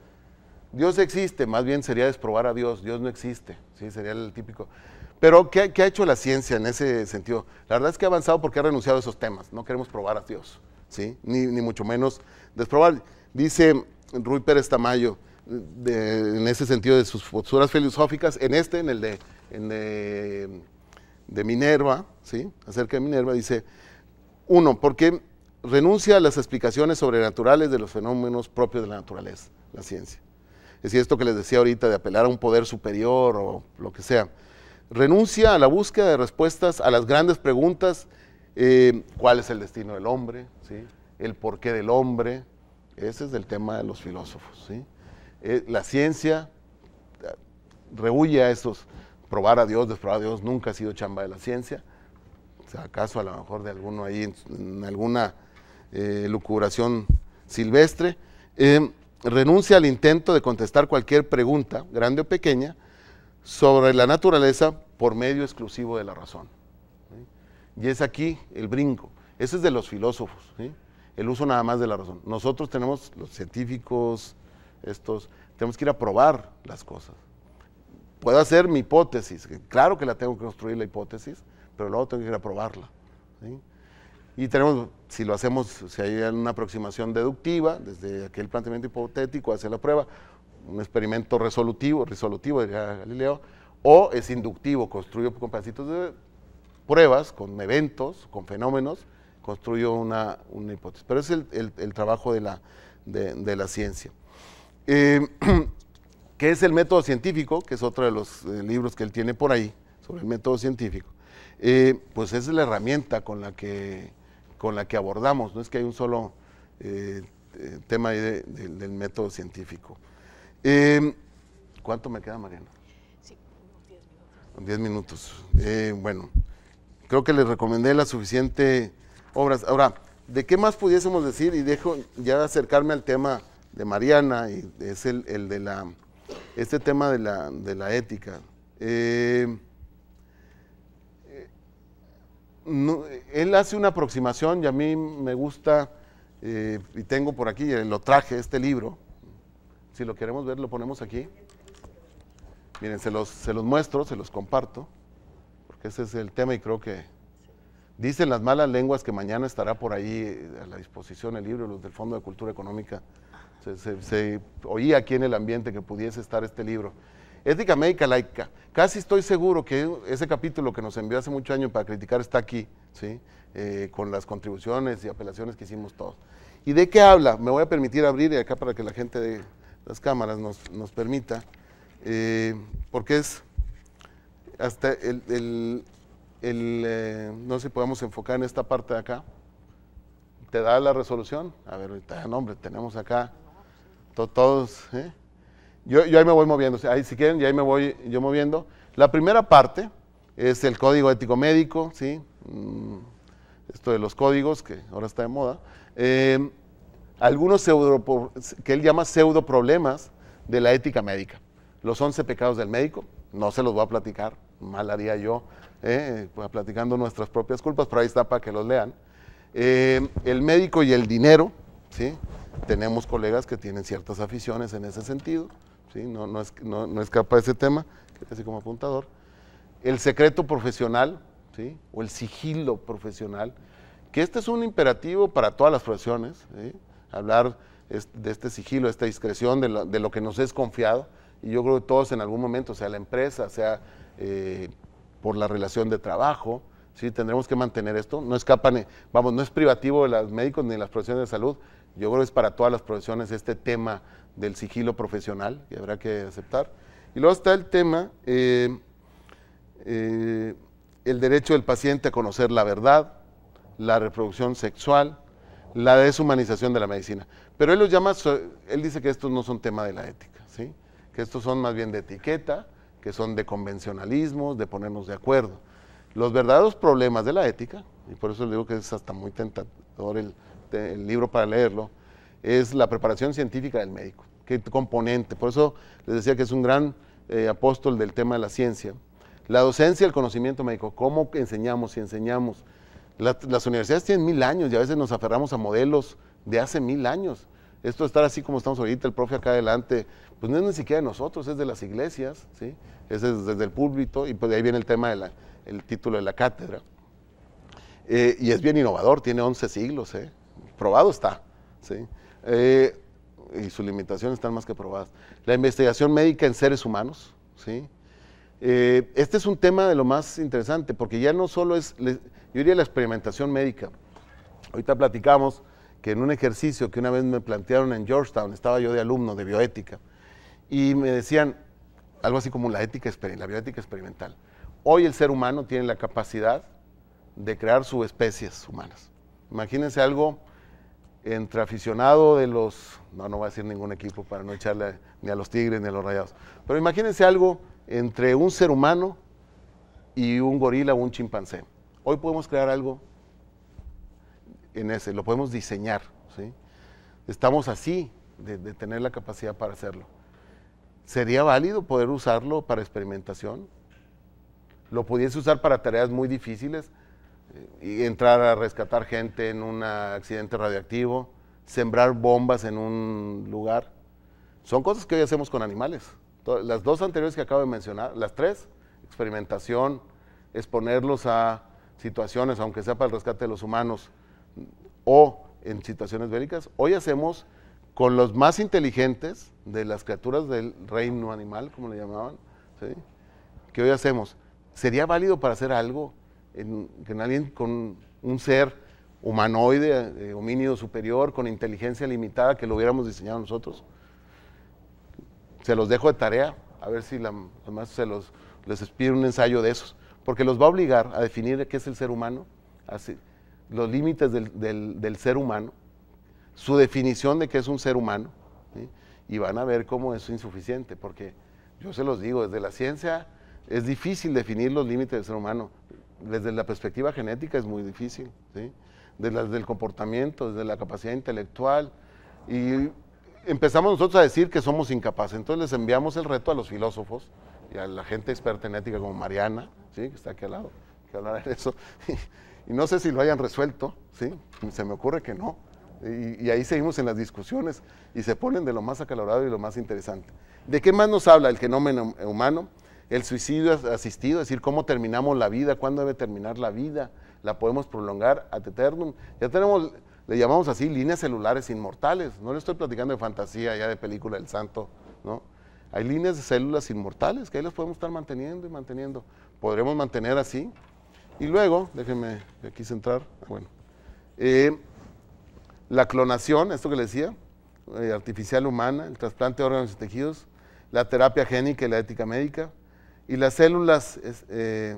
Dios existe, más bien sería desprobar a Dios, Dios no existe, ¿sí? sería el típico. Pero, ¿qué, ha hecho la ciencia en ese sentido? La verdad es que ha avanzado porque ha renunciado a esos temas, no queremos probar a Dios, ¿sí? ni, mucho menos desprobar. Dice Rui Pérez Tamayo, en ese sentido de sus posturas filosóficas, en este, en el de de Minerva, ¿sí? acerca de Minerva, dice, uno, porque renuncia a las explicaciones sobrenaturales de los fenómenos propios de la naturaleza, la ciencia. Es decir, esto que les decía ahorita de apelar a un poder superior o lo que sea. Renuncia a la búsqueda de respuestas a las grandes preguntas, eh, ¿cuál es el destino del hombre? ¿Sí? ¿El porqué del hombre? Ese es el tema de los filósofos. Eh, la ciencia eh, rehúye a esos, probar a Dios, desprobar a Dios, nunca ha sido chamba de la ciencia. O sea, acaso a lo mejor de alguno ahí en, alguna lucuración eh, lucubración silvestre. Eh, renuncia al intento de contestar cualquier pregunta, grande o pequeña, sobre la naturaleza por medio exclusivo de la razón. Y es aquí el brinco. Ese es de los filósofos, el uso nada más de la razón. Nosotros tenemos, los científicos, estos, tenemos que ir a probar las cosas puedo hacer mi hipótesis. Claro que la tengo que construir la hipótesis, pero luego tengo que ir a probarla. Y tenemos, si lo hacemos, si hay una aproximación deductiva, desde aquel planteamiento hipotético hacia la prueba, un experimento resolutivo, resolutivo de Galileo, o es inductivo, construyo con pedacitos de pruebas, con eventos, con fenómenos, construyo una, hipótesis. Pero es el, trabajo de la, de, la ciencia. Eh, que es el método científico, que es otro de los eh, libros que él tiene por ahí, sobre el método científico, eh, pues es la herramienta con la que, con la que abordamos, no es que hay un solo eh, tema ahí del método científico. Em, ¿Cuánto me queda, Mariana? Sí, 10 minutos. 10 minutos. bueno, creo que les recomendé las suficientes obras. Ahora, ¿de qué más pudiésemos decir? Y dejo ya acercarme al tema de Mariana, y es el de la este tema de la, de la ética. Eh, eh, él hace una aproximación y a mí me gusta, eh, y tengo por aquí, lo traje, este libro. Si lo queremos ver, lo ponemos aquí. Miren, se los, se los muestro, se los comparto, porque ese es el tema y creo que dicen las malas lenguas que mañana estará por ahí a la disposición el libro, los del Fondo de Cultura Económica se, oía aquí en el ambiente que pudiese estar este libro. Ética médica laica. Casi estoy seguro que ese capítulo que nos envió hace mucho año para criticar está aquí, ¿sí? Eh, con las contribuciones y apelaciones que hicimos todos. ¿Y de qué habla? Me voy a permitir abrir acá para que la gente de las cámaras nos, permita, eh, porque es hasta el, el, eh, no sé si podemos enfocar en esta parte de acá. ¿Te da la resolución? A ver, ahorita, no, hombre, tenemos acá todos, ¿eh? yo, ahí me voy moviendo, ahí, si quieren, ya ahí me voy yo moviendo. La primera parte es el código ético médico, ¿sí? Mm, esto de los códigos, que ahora está de moda. Em, algunos que él llama pseudo problemas de la ética médica. Los 11 pecados del médico, no se los voy a platicar, mal haría yo, ¿eh? pues, platicando nuestras propias culpas, pero ahí está para que los lean. Em, el médico y el dinero, ¿sí? tenemos colegas que tienen ciertas aficiones en ese sentido, ¿sí? no, no, es, no, no escapa ese tema, así como apuntador. El secreto profesional, o el sigilo profesional, que este es un imperativo para todas las profesiones, hablar de este sigilo, de esta discreción, de lo, que nos es confiado, y yo creo que todos en algún momento, sea la empresa, sea eh, por la relación de trabajo, ¿sí? tendremos que mantener esto, no escapan, vamos, no es privativo de los médicos ni de las profesiones de salud, yo creo que es para todas las profesiones este tema del sigilo profesional que habrá que aceptar. Y luego está el tema, eh, eh el derecho del paciente a conocer la verdad, la reproducción sexual, la deshumanización de la medicina. Pero él los llama, él dice que estos no son tema de la ética, ¿sí? que estos son más bien de etiqueta, que son de convencionalismos, de ponernos de acuerdo. Los verdaderos problemas de la ética, y por eso le digo que es hasta muy tentador el, el libro para leerlo, es la preparación científica del médico, qué componente. Por eso les decía que es un gran eh, apóstol del tema de la ciencia. La docencia, el conocimiento médico, cómo enseñamos y enseñamos. las universidades tienen mil años y a veces nos aferramos a modelos de hace mil años. Esto de estar así como estamos ahorita, el profe acá adelante, pues no es ni siquiera de nosotros, es de las iglesias, ¿sí? es desde, el público y pues de ahí viene el tema del título de la cátedra. Eh, y es bien innovador, tiene 11 siglos, ¿eh? probado está, ¿sí? Eh, y sus limitaciones están más que probadas. La investigación médica en seres humanos, ¿sí? Eh, este es un tema de lo más interesante, porque ya no solo es, yo diría, la experimentación médica. Ahorita platicamos que en un ejercicio que una vez me plantearon en Georgetown, estaba yo de alumno de bioética, y me decían algo así como la, ética, la bioética experimental. Hoy el ser humano tiene la capacidad de crear subespecies humanas. Imagínense algo entre aficionado de los, no, no voy a decir ningún equipo para no echarle ni a los Tigres ni a los Rayados, pero imagínense algo entre un ser humano y un gorila o un chimpancé. Hoy podemos crear algo en ese, lo podemos diseñar, ¿sí? Estamos así de tener la capacidad para hacerlo. ¿Sería válido poder usarlo para experimentación? ¿Lo pudiese usar para tareas muy difíciles? y entrar a rescatar gente en un accidente radioactivo, sembrar bombas en un lugar. Son cosas que hoy hacemos con animales. Las dos anteriores que acabo de mencionar, las tres, experimentación, exponerlos a situaciones, aunque sea para el rescate de los humanos o en situaciones bélicas, hoy hacemos con los más inteligentes de las criaturas del reino animal, como le llamaban, ¿sí? que hoy hacemos. ¿Sería válido para hacer algo en, alguien con un ser humanoide, eh, homínido superior, con inteligencia limitada que lo hubiéramos diseñado nosotros. Se los dejo de tarea, a ver si además se los, les pide un ensayo de esos, porque los va a obligar a definir qué es el ser humano, los límites del, ser humano, su definición de qué es un ser humano, y van a ver cómo es insuficiente, porque yo se los digo, desde la ciencia es difícil definir los límites del ser humano, desde la perspectiva genética es muy difícil, desde el comportamiento, desde la capacidad intelectual. Y empezamos nosotros a decir que somos incapaces. Entonces les enviamos el reto a los filósofos y a la gente experta en ética como Mariana, ¿sí? que está aquí al lado, que hablará de eso. y no sé si lo hayan resuelto, ¿sí? se me ocurre que no. Y, y, ahí seguimos en las discusiones y se ponen de lo más acalorado y lo más interesante. ¿De qué más nos habla el genoma humano? El suicidio asistido, es decir, cómo terminamos la vida, cuándo debe terminar la vida, la podemos prolongar a eternum. Ya tenemos, le llamamos así, líneas celulares inmortales. No le estoy platicando de fantasía ya de película del santo, ¿no? Hay líneas de células inmortales que ahí las podemos estar manteniendo y manteniendo. Podremos mantener así. Y luego, déjenme aquí centrar, ah, bueno, eh, la clonación, esto que le decía, eh, artificial humana, el trasplante de órganos y tejidos, la terapia génica y la ética médica, y las células eh,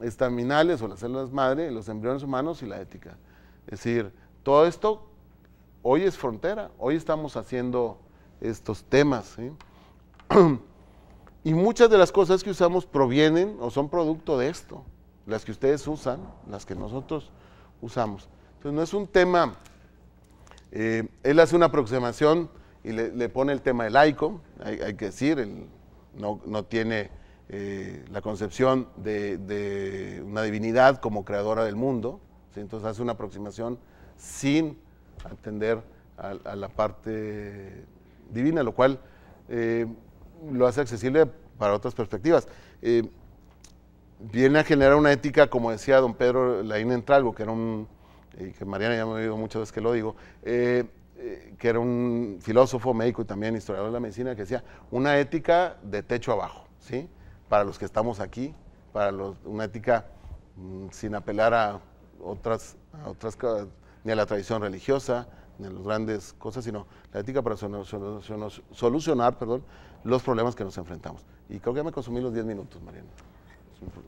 estaminales o las células madre, los embriones humanos y la ética. Es decir, todo esto hoy es frontera, hoy estamos haciendo estos temas. y muchas de las cosas que usamos provienen o son producto de esto, las que ustedes usan, las que nosotros usamos. Entonces no es un tema, eh, él hace una aproximación y le, pone el tema de laico, hay, que decir, él no, no, tiene eh, la concepción de, una divinidad como creadora del mundo, entonces hace una aproximación sin atender a, la parte divina, lo cual eh, lo hace accesible para otras perspectivas. Eh, viene a generar una ética, como decía don Pedro Laín Entralgo, que era un, que Mariana ya me ha oído muchas veces que lo digo, que era un filósofo médico y también historiador de la medicina, que decía, una ética de techo abajo, ¿sí? para los que estamos aquí, para una ética mm, sin apelar a otras, a otras, ni a la tradición religiosa, ni a las grandes cosas, sino la ética para solucionar, perdón, los problemas que nos enfrentamos. Y creo que ya me consumí los 10 minutos, Mariana.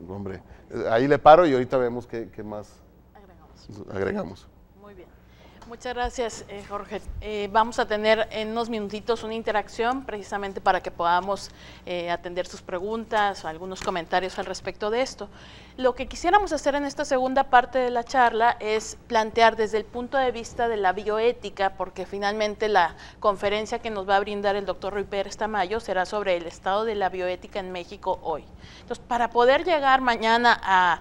Hombre, eh, ahí le paro y ahorita vemos qué, más agregamos. Muchas gracias, eh, Jorge. Eh, vamos a tener en unos minutitos una interacción precisamente para que podamos eh, atender sus preguntas o algunos comentarios al respecto de esto. Lo que quisiéramos hacer en esta segunda parte de la charla es plantear desde el punto de vista de la bioética, porque finalmente la conferencia que nos va a brindar el doctor Rui Pérez Tamayo será sobre el estado de la bioética en México hoy. Entonces, para poder llegar mañana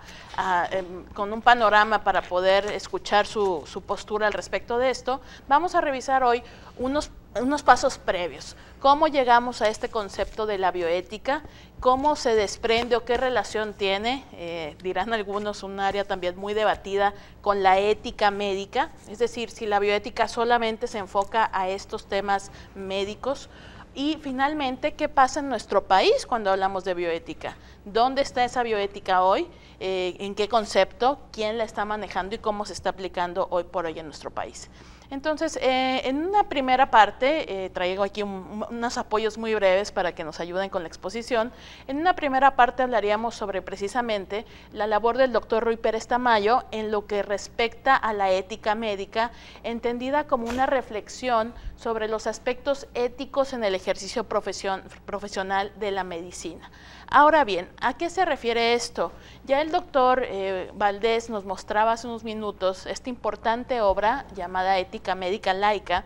em, con un panorama, para poder escuchar su, su postura al respecto de esto, vamos a revisar hoy unos unos pasos previos. ¿Cómo llegamos a este concepto de la bioética? ¿Cómo se desprende o qué relación tiene, eh, dirán algunos, un área también muy debatida con la ética médica? Es decir, si la bioética solamente se enfoca a estos temas médicos. Y finalmente, ¿qué pasa en nuestro país cuando hablamos de bioética? ¿Dónde está esa bioética hoy? Eh, ¿En qué concepto? ¿Quién la está manejando y cómo se está aplicando hoy por hoy en nuestro país? Entonces, eh, en una primera parte, eh, traigo aquí unos apoyos muy breves para que nos ayuden con la exposición. En una primera parte hablaríamos sobre precisamente la labor del doctor Rui Pérez Tamayo en lo que respecta a la ética médica, entendida como una reflexión sobre los aspectos éticos en el ejercicio profesional de la medicina. Ahora bien, ¿a qué se refiere esto? Ya el doctor eh, Valdés nos mostraba hace unos minutos esta importante obra llamada Ética Médica Laica,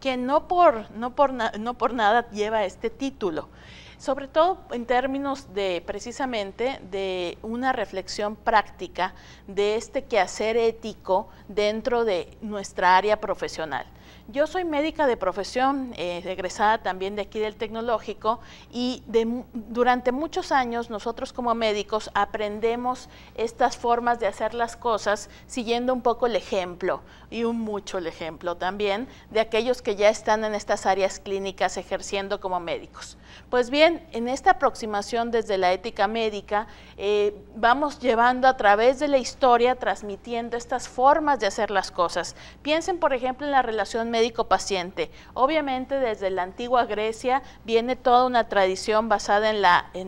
que no por, no por nada lleva este título sobre todo en términos de precisamente de una reflexión práctica de este quehacer ético dentro de nuestra área profesional. Yo soy médica de profesión, eh, egresada también de aquí del tecnológico y durante muchos años nosotros como médicos aprendemos estas formas de hacer las cosas siguiendo un poco el ejemplo y un mucho el ejemplo también de aquellos que ya están en estas áreas clínicas ejerciendo como médicos. Pues bien, en esta aproximación desde la ética médica eh, vamos llevando a través de la historia, transmitiendo estas formas de hacer las cosas. Piensen por ejemplo en la relación médico-paciente. Obviamente desde la antigua Grecia viene toda una tradición basada en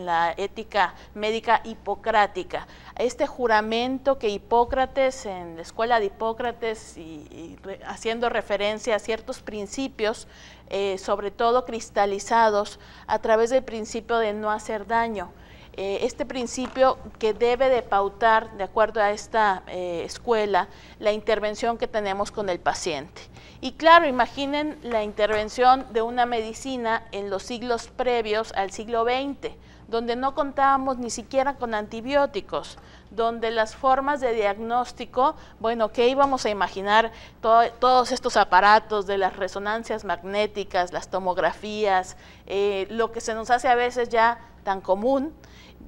la, ética médica hipocrática. Este juramento que Hipócrates, en la escuela de Hipócrates, y, haciendo referencia a ciertos principios, eh, sobre todo cristalizados, a través del principio de no hacer daño. Eh, este principio que debe de pautar, de acuerdo a esta eh, escuela, la intervención que tenemos con el paciente. Y claro, imaginen la intervención de una medicina en los siglos previos al siglo XX, donde no contábamos ni siquiera con antibióticos, donde las formas de diagnóstico, bueno, ¿qué íbamos a imaginar? todos estos aparatos de las resonancias magnéticas, las tomografías, eh, lo que se nos hace a veces ya tan común,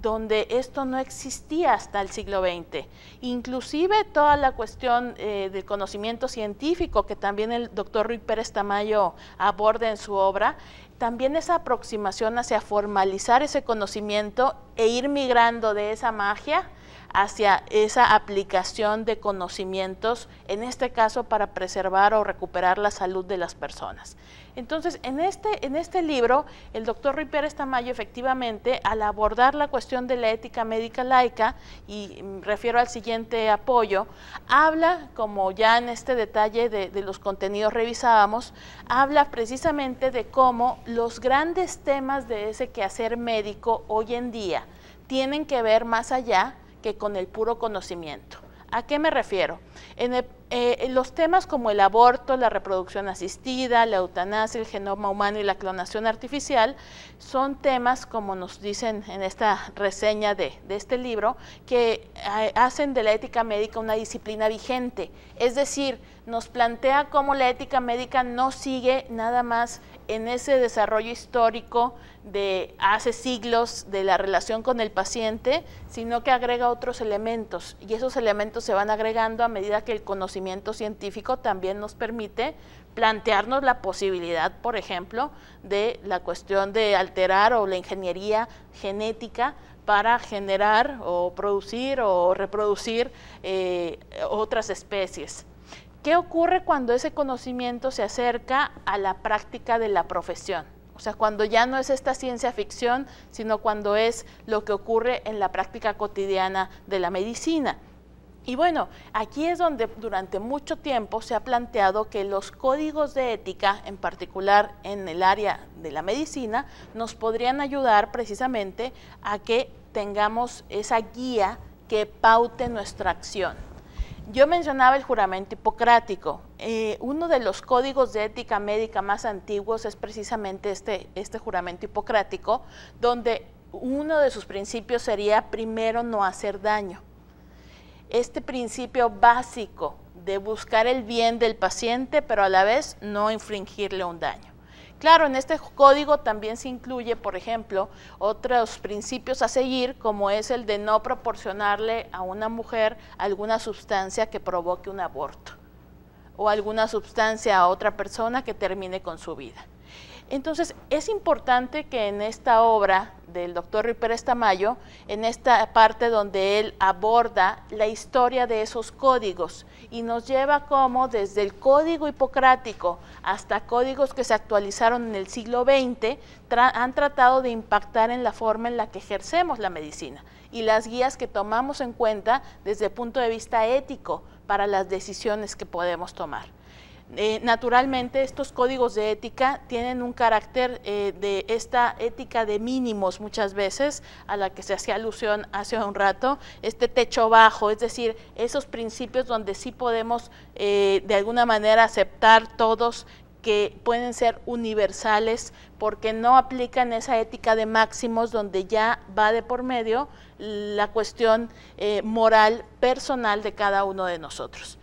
donde esto no existía hasta el siglo XX. Inclusive toda la cuestión eh, del conocimiento científico que también el doctor Ruiz Pérez Tamayo aborda en su obra, también esa aproximación hacia formalizar ese conocimiento e ir migrando de esa magia hacia esa aplicación de conocimientos, en este caso para preservar o recuperar la salud de las personas. Entonces, en este, este libro, el doctor Rui Pérez Tamayo efectivamente, al abordar la cuestión de la ética médica laica, y refiero al siguiente apoyo, habla, como ya en este detalle de, de los contenidos revisábamos, habla precisamente de cómo los grandes temas de ese quehacer médico hoy en día tienen que ver más allá que con el puro conocimiento. ¿A qué me refiero? En el, eh, los temas como el aborto, la reproducción asistida, la eutanasia, el genoma humano y la clonación artificial son temas, como nos dicen en esta reseña de, de este libro, que eh, hacen de la ética médica una disciplina vigente. Es decir, nos plantea cómo la ética médica no sigue nada más en ese desarrollo histórico de hace siglos de la relación con el paciente, sino que agrega otros elementos y esos elementos se van agregando a medida que el conocimiento científico también nos permite plantearnos la posibilidad, por ejemplo, de la cuestión de alterar o la ingeniería genética para generar o producir o reproducir eh, otras especies. ¿Qué ocurre cuando ese conocimiento se acerca a la práctica de la profesión? O sea, cuando ya no es esta ciencia ficción, sino cuando es lo que ocurre en la práctica cotidiana de la medicina. Y bueno, aquí es donde durante mucho tiempo se ha planteado que los códigos de ética, en particular en el área de la medicina, nos podrían ayudar precisamente a que tengamos esa guía que paute nuestra acción. Yo mencionaba el juramento hipocrático. Eh, uno de los códigos de ética médica más antiguos es precisamente este, este juramento hipocrático, donde uno de sus principios sería primero no hacer daño este principio básico de buscar el bien del paciente, pero a la vez no infringirle un daño. Claro, en este código también se incluye, por ejemplo, otros principios a seguir, como es el de no proporcionarle a una mujer alguna sustancia que provoque un aborto o alguna sustancia a otra persona que termine con su vida. Entonces, es importante que en esta obra del doctor Ripper Estamayo, en esta parte donde él aborda la historia de esos códigos y nos lleva como desde el código hipocrático hasta códigos que se actualizaron en el siglo XX, han tratado de impactar en la forma en la que ejercemos la medicina y las guías que tomamos en cuenta desde el punto de vista ético para las decisiones que podemos tomar. Eh, naturalmente, estos códigos de ética tienen un carácter eh, de esta ética de mínimos muchas veces, a la que se hacía alusión hace un rato, este techo bajo, es decir, esos principios donde sí podemos eh, de alguna manera aceptar todos que pueden ser universales porque no aplican esa ética de máximos donde ya va de por medio la cuestión moral personal de cada uno de nosotros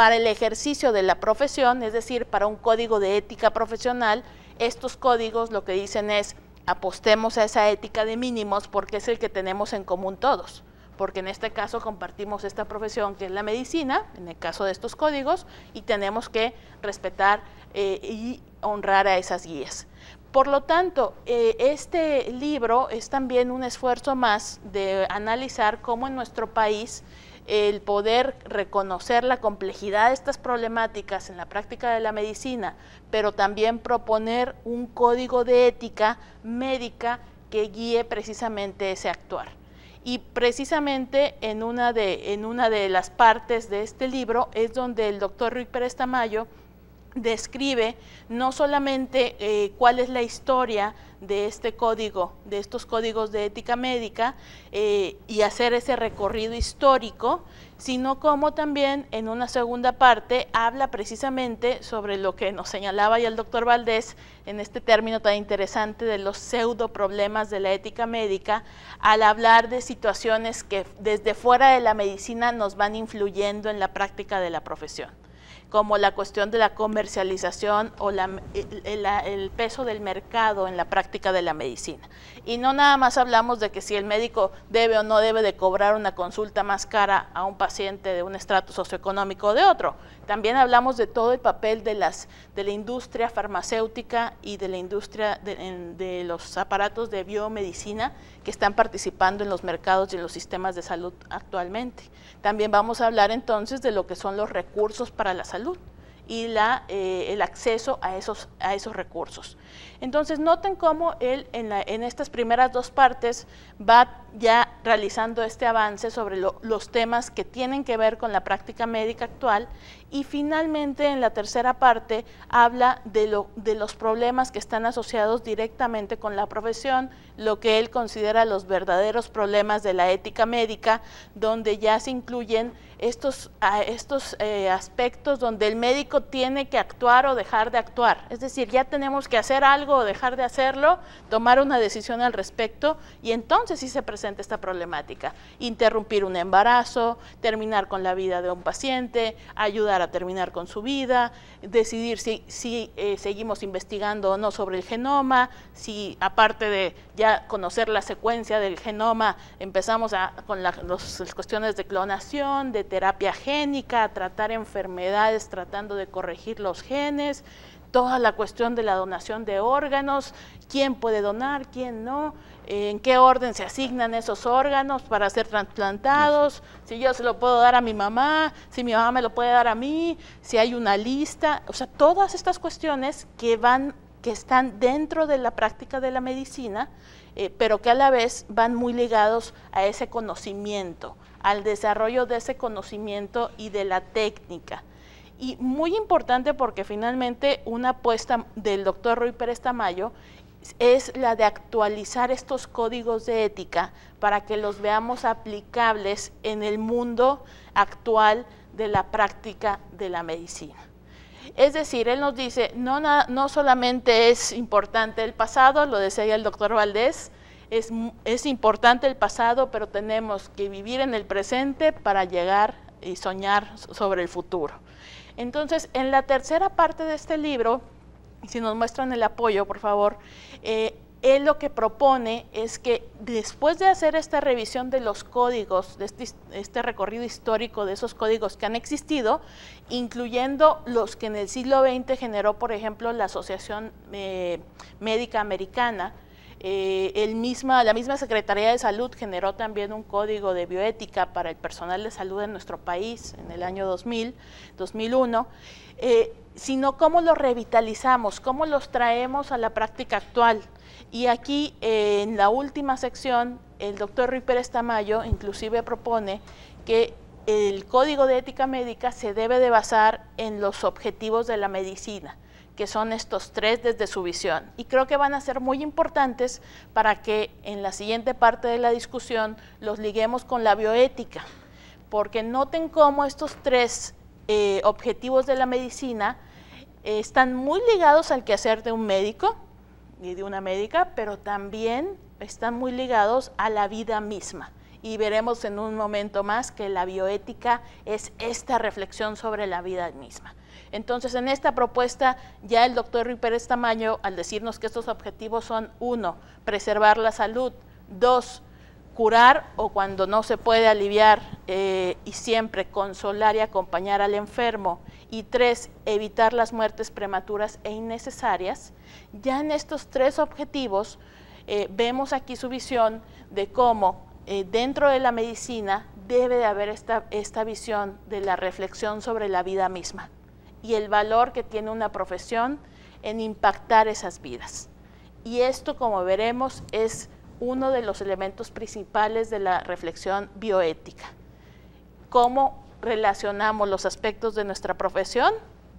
para el ejercicio de la profesión, es decir, para un código de ética profesional, estos códigos lo que dicen es apostemos a esa ética de mínimos porque es el que tenemos en común todos, porque en este caso compartimos esta profesión que es la medicina, en el caso de estos códigos, y tenemos que respetar eh, y honrar a esas guías. Por lo tanto, eh, este libro es también un esfuerzo más de analizar cómo en nuestro país el poder reconocer la complejidad de estas problemáticas en la práctica de la medicina, pero también proponer un código de ética médica que guíe precisamente ese actuar. Y precisamente en una de, las partes de este libro es donde el doctor Rui Pérez Tamayo describe no solamente eh, cuál es la historia de este código, de estos códigos de ética médica eh, y hacer ese recorrido histórico, sino como también en una segunda parte habla precisamente sobre lo que nos señalaba ya el doctor Valdés en este término tan interesante de los pseudo problemas de la ética médica, al hablar de situaciones que desde fuera de la medicina nos van influyendo en la práctica de la profesión como la cuestión de la comercialización o el, el, peso del mercado en la práctica de la medicina. Y no nada más hablamos de que si el médico debe o no debe de cobrar una consulta más cara a un paciente de un estrato socioeconómico o de otro, también hablamos de todo el papel de, las, de la industria farmacéutica y de la industria de, los aparatos de biomedicina que están participando en los mercados y en los sistemas de salud actualmente. También vamos a hablar entonces de lo que son los recursos para la salud y eh, el acceso a esos, a esos recursos. Entonces noten cómo él en, estas primeras dos partes va ya realizando este avance sobre los temas que tienen que ver con la práctica médica actual y finalmente en la tercera parte habla de, lo, de los problemas que están asociados directamente con la profesión, lo que él considera los verdaderos problemas de la ética médica, donde ya se incluyen estos, estos eh, aspectos donde el médico tiene que actuar o dejar de actuar. Es decir, ya tenemos que hacer algo o dejar de hacerlo, tomar una decisión al respecto y entonces sí se presenta esta problemática. Interrumpir un embarazo, terminar con la vida de un paciente, ayudar a terminar con su vida, decidir si, eh, seguimos investigando o no sobre el genoma, si aparte de ya conocer la secuencia del genoma, empezamos con las cuestiones de clonación, de terapia génica, tratar enfermedades tratando de corregir los genes, toda la cuestión de la donación de órganos, quién puede donar, quién no, en qué orden se asignan esos órganos para ser trasplantados, si yo se lo puedo dar a mi mamá, si mi mamá me lo puede dar a mí, si hay una lista, o sea, todas estas cuestiones que van que están dentro de la práctica de la medicina, eh, pero que a la vez van muy ligados a ese conocimiento, al desarrollo de ese conocimiento y de la técnica y muy importante porque finalmente una apuesta del doctor Ruy Pérez Tamayo es la de actualizar estos códigos de ética para que los veamos aplicables en el mundo actual de la práctica de la medicina. Es decir, él nos dice, no, solamente es importante el pasado, lo decía el doctor Valdés, es importante el pasado, pero tenemos que vivir en el presente para llegar y soñar sobre el futuro. Entonces, en la tercera parte de este libro, si nos muestran el apoyo, por favor, eh, él lo que propone es que después de hacer esta revisión de los códigos, de este, este recorrido histórico de esos códigos que han existido, incluyendo los que en el siglo XX generó, por ejemplo, la Asociación eh, Médica Americana, eh, la misma Secretaría de Salud generó también un código de bioética para el personal de salud en nuestro país en el año 2000, 2001, sino cómo lo revitalizamos, cómo los traemos a la práctica actual. Y aquí eh, en la última sección, el doctor Rui Pérez Tamayo inclusive propone que el código de ética médica se debe de basar en los objetivos de la medicina que son estos tres desde su visión. Y creo que van a ser muy importantes para que en la siguiente parte de la discusión los liguemos con la bioética, porque noten cómo estos tres eh, objetivos de la medicina eh, están muy ligados al quehacer de un médico y de una médica, pero también están muy ligados a la vida misma y veremos en un momento más que la bioética es esta reflexión sobre la vida misma. Entonces, en esta propuesta, ya el doctor Rui Pérez Tamaño, al decirnos que estos objetivos son, uno, preservar la salud, dos, curar o cuando no se puede aliviar eh, y siempre consolar y acompañar al enfermo y tres, evitar las muertes prematuras e innecesarias, ya en estos tres objetivos eh, vemos aquí su visión de cómo eh, dentro de la medicina debe de haber esta, esta visión de la reflexión sobre la vida misma y el valor que tiene una profesión en impactar esas vidas. Y esto, como veremos, es uno de los elementos principales de la reflexión bioética. Cómo relacionamos los aspectos de nuestra profesión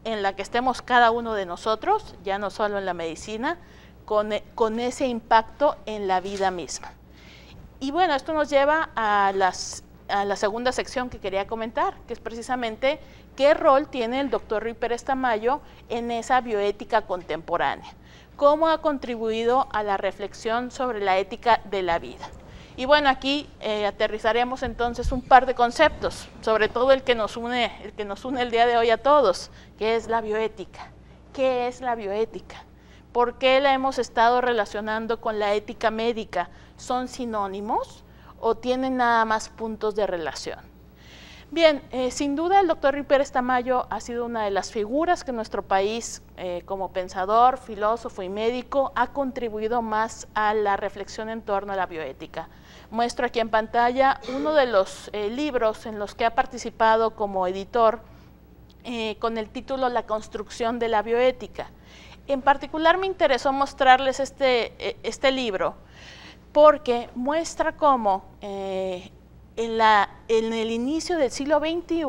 en la que estemos cada uno de nosotros, ya no solo en la medicina, con, eh, ese impacto en la vida misma. Y bueno, esto nos lleva a, a la segunda sección que quería comentar, que es precisamente ¿Qué rol tiene el doctor Riper Estamayo en esa bioética contemporánea? ¿Cómo ha contribuido a la reflexión sobre la ética de la vida? Y bueno, aquí eh, aterrizaremos entonces un par de conceptos, sobre todo el que nos une, el que nos une el día de hoy a todos, que es la bioética. ¿Qué es la bioética? ¿Por qué la hemos estado relacionando con la ética médica? ¿Son sinónimos o tienen nada más puntos de relación? Bien, eh, sin duda el doctor Riper Estamayo ha sido una de las figuras que nuestro país, eh, como pensador, filósofo y médico, ha contribuido más a la reflexión en torno a la bioética. Muestro aquí en pantalla uno de los eh, libros en los que ha participado como editor con el título La construcción de la bioética. En particular me interesó mostrarles este, este libro porque muestra cómo en, la, en el inicio del siglo XXI,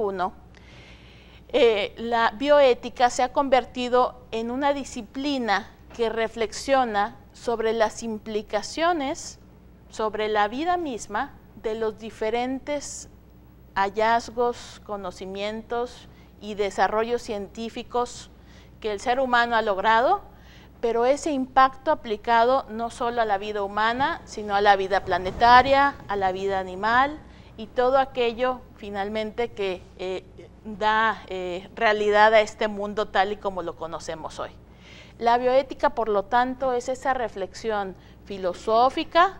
eh, la bioética se ha convertido en una disciplina que reflexiona sobre las implicaciones sobre la vida misma de los diferentes hallazgos, conocimientos y desarrollos científicos que el ser humano ha logrado, pero ese impacto aplicado no solo a la vida humana, sino a la vida planetaria, a la vida animal, y todo aquello finalmente que eh, da eh, realidad a este mundo tal y como lo conocemos hoy. La bioética, por lo tanto, es esa reflexión filosófica,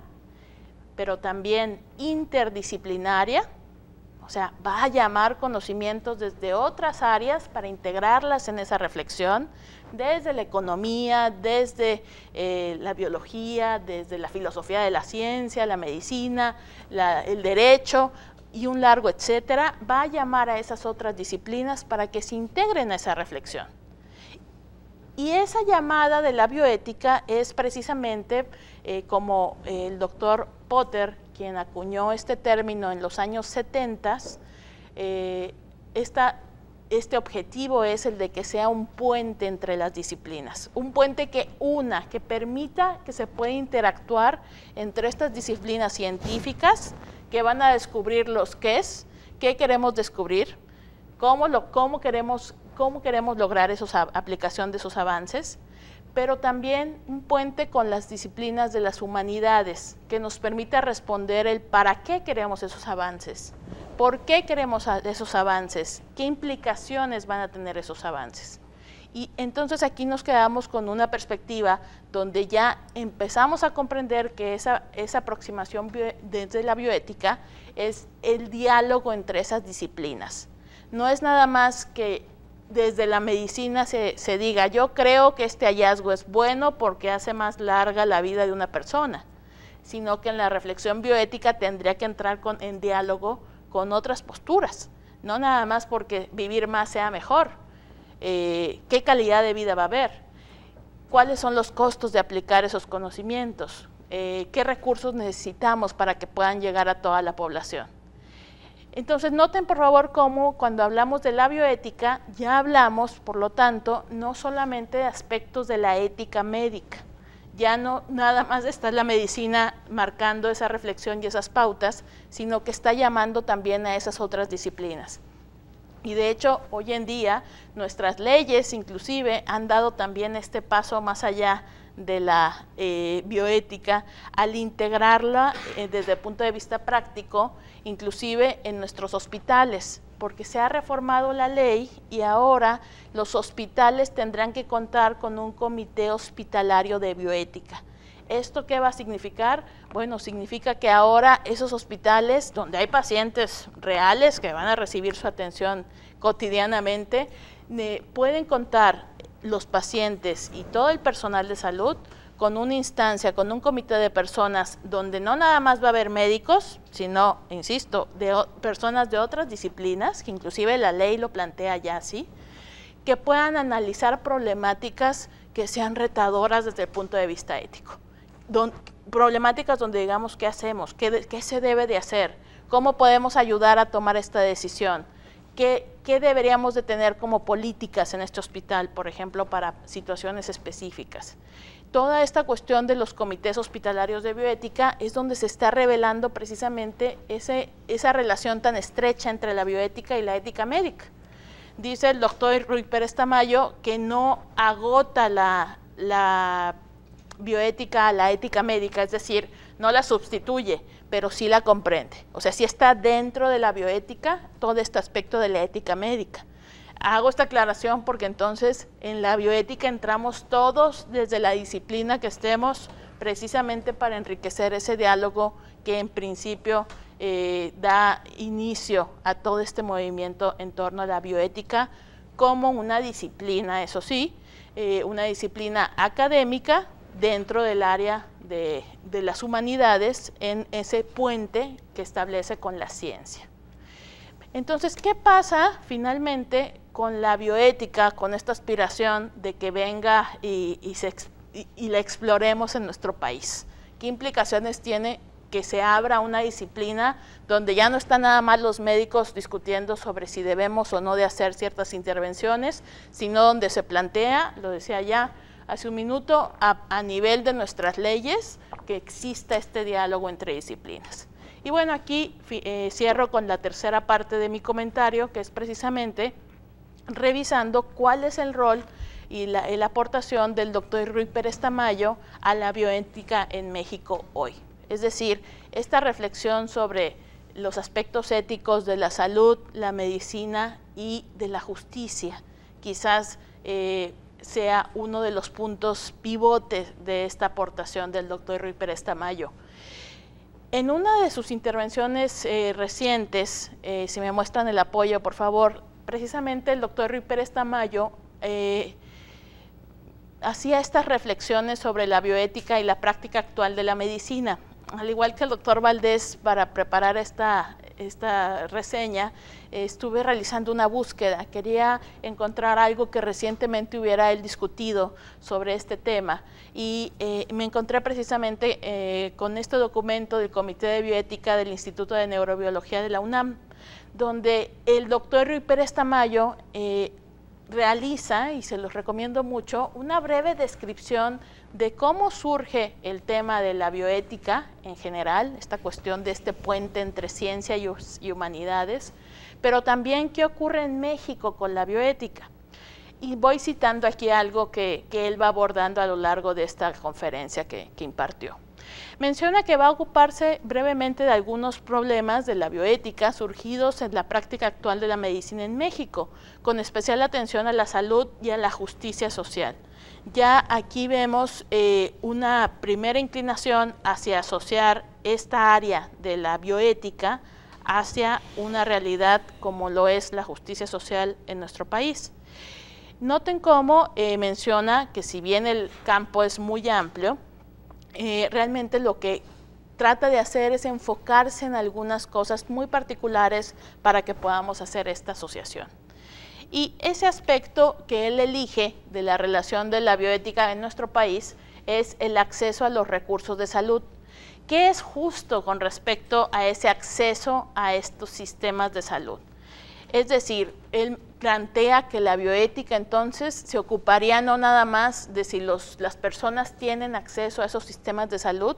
pero también interdisciplinaria, o sea, va a llamar conocimientos desde otras áreas para integrarlas en esa reflexión, desde la economía, desde eh, la biología, desde la filosofía de la ciencia, la medicina, el derecho y un largo etcétera, va a llamar a esas otras disciplinas para que se integren a esa reflexión. Y esa llamada de la bioética es precisamente eh, como el doctor Potter, quien acuñó este término en los años 70, eh, esta este objetivo es el de que sea un puente entre las disciplinas, un puente que una, que permita que se pueda interactuar entre estas disciplinas científicas que van a descubrir los qué es, qué queremos descubrir, cómo, queremos, cómo queremos lograr esa aplicación de esos avances, pero también un puente con las disciplinas de las humanidades que nos permita responder el para qué queremos esos avances, por qué queremos esos avances, qué implicaciones van a tener esos avances. Y entonces aquí nos quedamos con una perspectiva donde ya empezamos a comprender que esa, esa aproximación desde la bioética es el diálogo entre esas disciplinas. No es nada más que desde la medicina se, se, diga, yo creo que este hallazgo es bueno porque hace más larga la vida de una persona, sino que en la reflexión bioética tendría que entrar con, en diálogo con otras posturas, no nada más porque vivir más sea mejor, eh, qué calidad de vida va a haber, cuáles son los costos de aplicar esos conocimientos, eh, qué recursos necesitamos para que puedan llegar a toda la población. Entonces, noten por favor cómo cuando hablamos de la bioética, ya hablamos, por lo tanto, no solamente de aspectos de la ética médica, ya no nada más está la medicina marcando esa reflexión y esas pautas, sino que está llamando también a esas otras disciplinas. Y de hecho, hoy en día nuestras leyes inclusive han dado también este paso más allá de la eh, bioética al integrarla eh, desde el punto de vista práctico inclusive en nuestros hospitales, porque se ha reformado la ley y ahora los hospitales tendrán que contar con un comité hospitalario de bioética. ¿Esto qué va a significar? Bueno, significa que ahora esos hospitales donde hay pacientes reales que van a recibir su atención cotidianamente, eh, pueden contar los pacientes y todo el personal de salud con una instancia, con un comité de personas donde no nada más va a haber médicos, sino, insisto, de personas de otras disciplinas, que inclusive la ley lo plantea ya así, que puedan analizar problemáticas que sean retadoras desde el punto de vista ético. problemáticas donde digamos qué hacemos, qué, se debe de hacer, cómo podemos ayudar a tomar esta decisión, qué, qué deberíamos de tener como políticas en este hospital, por ejemplo, para situaciones específicas toda esta cuestión de los comités hospitalarios de bioética es donde se está revelando precisamente ese, esa relación tan estrecha entre la bioética y la ética médica. Dice el doctor Ruy Pérez Tamayo que no agota la, la bioética a la ética médica, es decir, no la sustituye, pero sí la comprende. O sea, sí está dentro de la bioética todo este aspecto de la ética médica. Hago esta aclaración porque entonces en la bioética entramos todos desde la disciplina que estemos precisamente para enriquecer ese diálogo que en principio eh, da inicio a todo este movimiento en torno a la bioética como una disciplina, eso sí, eh, una disciplina académica dentro del área de las humanidades en ese puente que establece con la ciencia. Entonces, ¿qué pasa finalmente con la bioética, con esta aspiración de que venga y, la exploremos en nuestro país? ¿Qué implicaciones tiene que se abra una disciplina donde ya no están nada más los médicos discutiendo sobre si debemos o no de hacer ciertas intervenciones, sino donde se plantea, lo decía ya hace un minuto, a nivel de nuestras leyes, que exista este diálogo entre disciplinas. Y bueno, aquí eh, cierro con la tercera parte de mi comentario, que es precisamente revisando cuál es el rol y la, aportación del doctor Ruiz Pérez Tamayo a la bioética en México hoy. Es decir, esta reflexión sobre los aspectos éticos de la salud, la medicina y de la justicia, quizás eh, sea uno de los puntos pivotes de esta aportación del doctor Ruiz Pérez Tamayo en una de sus intervenciones eh, recientes, eh, si me muestran el apoyo, por favor, precisamente el doctor Rui Pérez Tamayo eh, hacía estas reflexiones sobre la bioética y la práctica actual de la medicina. Al igual que el doctor Valdés, para preparar esta reseña, estuve realizando una búsqueda, quería encontrar algo que recientemente hubiera él discutido sobre este tema y eh, me encontré precisamente eh, con este documento del Comité de Bioética del Instituto de Neurobiología de la UNAM, donde el doctor Rui Pérez Tamayo eh, realiza, y se los recomiendo mucho, una breve descripción de cómo surge el tema de la bioética en general, esta cuestión de este puente entre ciencia y humanidades, pero también qué ocurre en México con la bioética. Y voy citando aquí algo que, él va abordando a lo largo de esta conferencia que, impartió. Menciona que va a ocuparse brevemente de algunos problemas de la bioética surgidos en la práctica actual de la medicina en México, con especial atención a la salud y a la justicia social. Ya aquí vemos eh, una primera inclinación hacia asociar esta área de la bioética hacia una realidad como lo es la justicia social en nuestro país. Noten cómo eh, menciona que si bien el campo es muy amplio, eh, realmente lo que trata de hacer es enfocarse en algunas cosas muy particulares para que podamos hacer esta asociación. Y ese aspecto que él elige de la relación de la bioética en nuestro país es el acceso a los recursos de salud ¿Qué es justo con respecto a ese acceso a estos sistemas de salud? Es decir, él plantea que la bioética entonces se ocuparía no nada más de si las personas tienen acceso a esos sistemas de salud,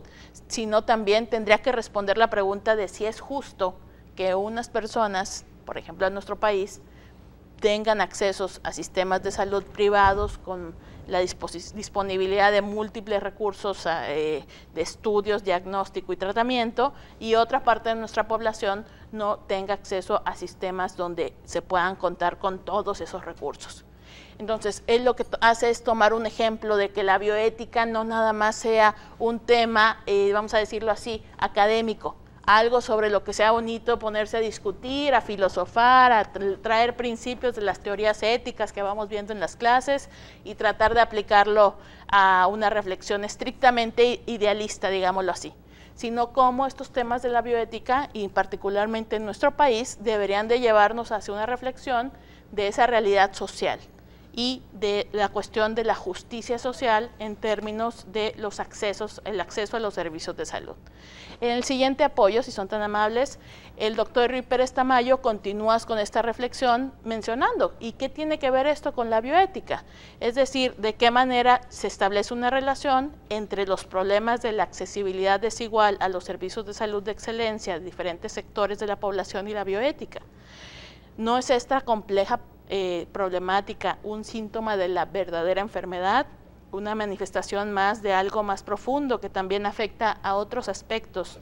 sino también tendría que responder la pregunta de si es justo que unas personas, por ejemplo en nuestro país, tengan acceso a sistemas de salud privados con la disponibilidad de múltiples recursos ah, eh, de estudios, diagnóstico y tratamiento, y otra parte de nuestra población no tenga acceso a sistemas donde se puedan contar con todos esos recursos. Entonces, él lo que hace es tomar un ejemplo de que la bioética no nada más sea un tema, eh, vamos a decirlo así, académico, algo sobre lo que sea bonito ponerse a discutir, a filosofar, a traer principios de las teorías éticas que vamos viendo en las clases y tratar de aplicarlo a una reflexión estrictamente idealista, digámoslo así, sino cómo estos temas de la bioética y particularmente en nuestro país deberían de llevarnos hacia una reflexión de esa realidad social, y de la cuestión de la justicia social en términos de los accesos, el acceso a los servicios de salud. En el siguiente apoyo, si son tan amables, el doctor Rui Pérez Tamayo continúas con esta reflexión mencionando, ¿y qué tiene que ver esto con la bioética? Es decir, de qué manera se establece una relación entre los problemas de la accesibilidad desigual a los servicios de salud de excelencia de diferentes sectores de la población y la bioética. No es esta compleja eh, problemática un síntoma de la verdadera enfermedad, una manifestación más de algo más profundo que también afecta a otros aspectos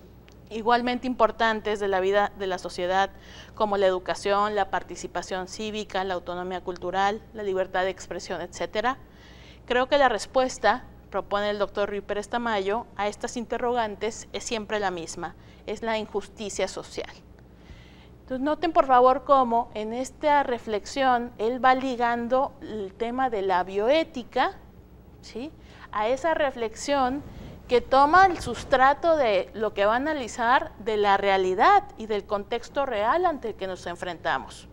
igualmente importantes de la vida de la sociedad, como la educación, la participación cívica, la autonomía cultural, la libertad de expresión, etcétera. Creo que la respuesta, propone el doctor Rui Pérez Tamayo, a estas interrogantes es siempre la misma, es la injusticia social. Entonces noten por favor cómo en esta reflexión él va ligando el tema de la bioética ¿sí? a esa reflexión que toma el sustrato de lo que va a analizar de la realidad y del contexto real ante el que nos enfrentamos.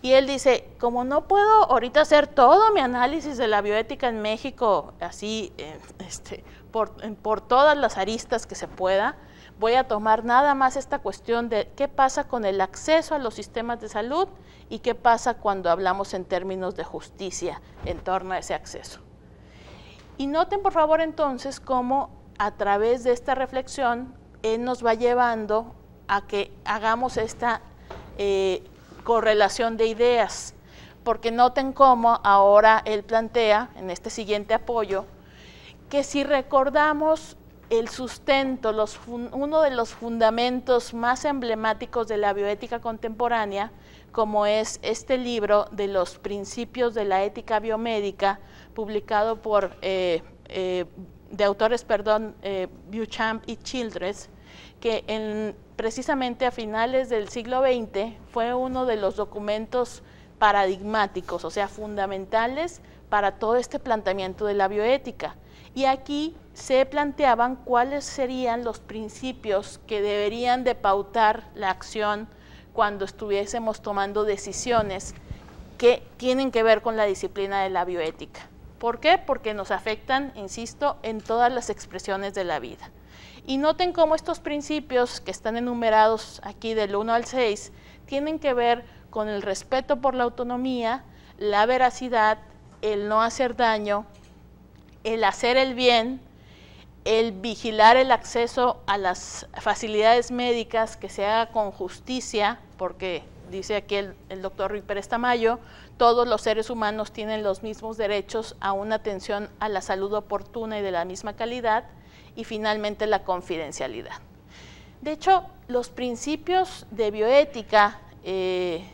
Y él dice, como no puedo ahorita hacer todo mi análisis de la bioética en México, así, eh, este, por, todas las aristas que se pueda, voy a tomar nada más esta cuestión de qué pasa con el acceso a los sistemas de salud y qué pasa cuando hablamos en términos de justicia en torno a ese acceso. Y noten por favor entonces cómo a través de esta reflexión él nos va llevando a que hagamos esta eh, correlación de ideas, porque noten cómo ahora él plantea en este siguiente apoyo que si recordamos el sustento, uno de los fundamentos más emblemáticos de la bioética contemporánea, como es este libro de los principios de la ética biomédica, publicado por, eh, eh, de autores, perdón, eh, Buchamp y Childress, que precisamente a finales del siglo XX fue uno de los documentos paradigmáticos, o sea, fundamentales para todo este planteamiento de la bioética y aquí se planteaban cuáles serían los principios que deberían de pautar la acción cuando estuviésemos tomando decisiones que tienen que ver con la disciplina de la bioética. ¿Por qué? Porque nos afectan, insisto, en todas las expresiones de la vida. Y noten cómo estos principios que están enumerados aquí del 1 al 6 tienen que ver con el respeto por la autonomía, la veracidad, el no hacer daño, el hacer el bien, el vigilar el acceso a las facilidades médicas, que se haga con justicia, porque dice aquí el, doctor Ruy Pérez Tamayo, todos los seres humanos tienen los mismos derechos a una atención a la salud oportuna y de la misma calidad, y finalmente la confidencialidad. De hecho, los principios de bioética, eh,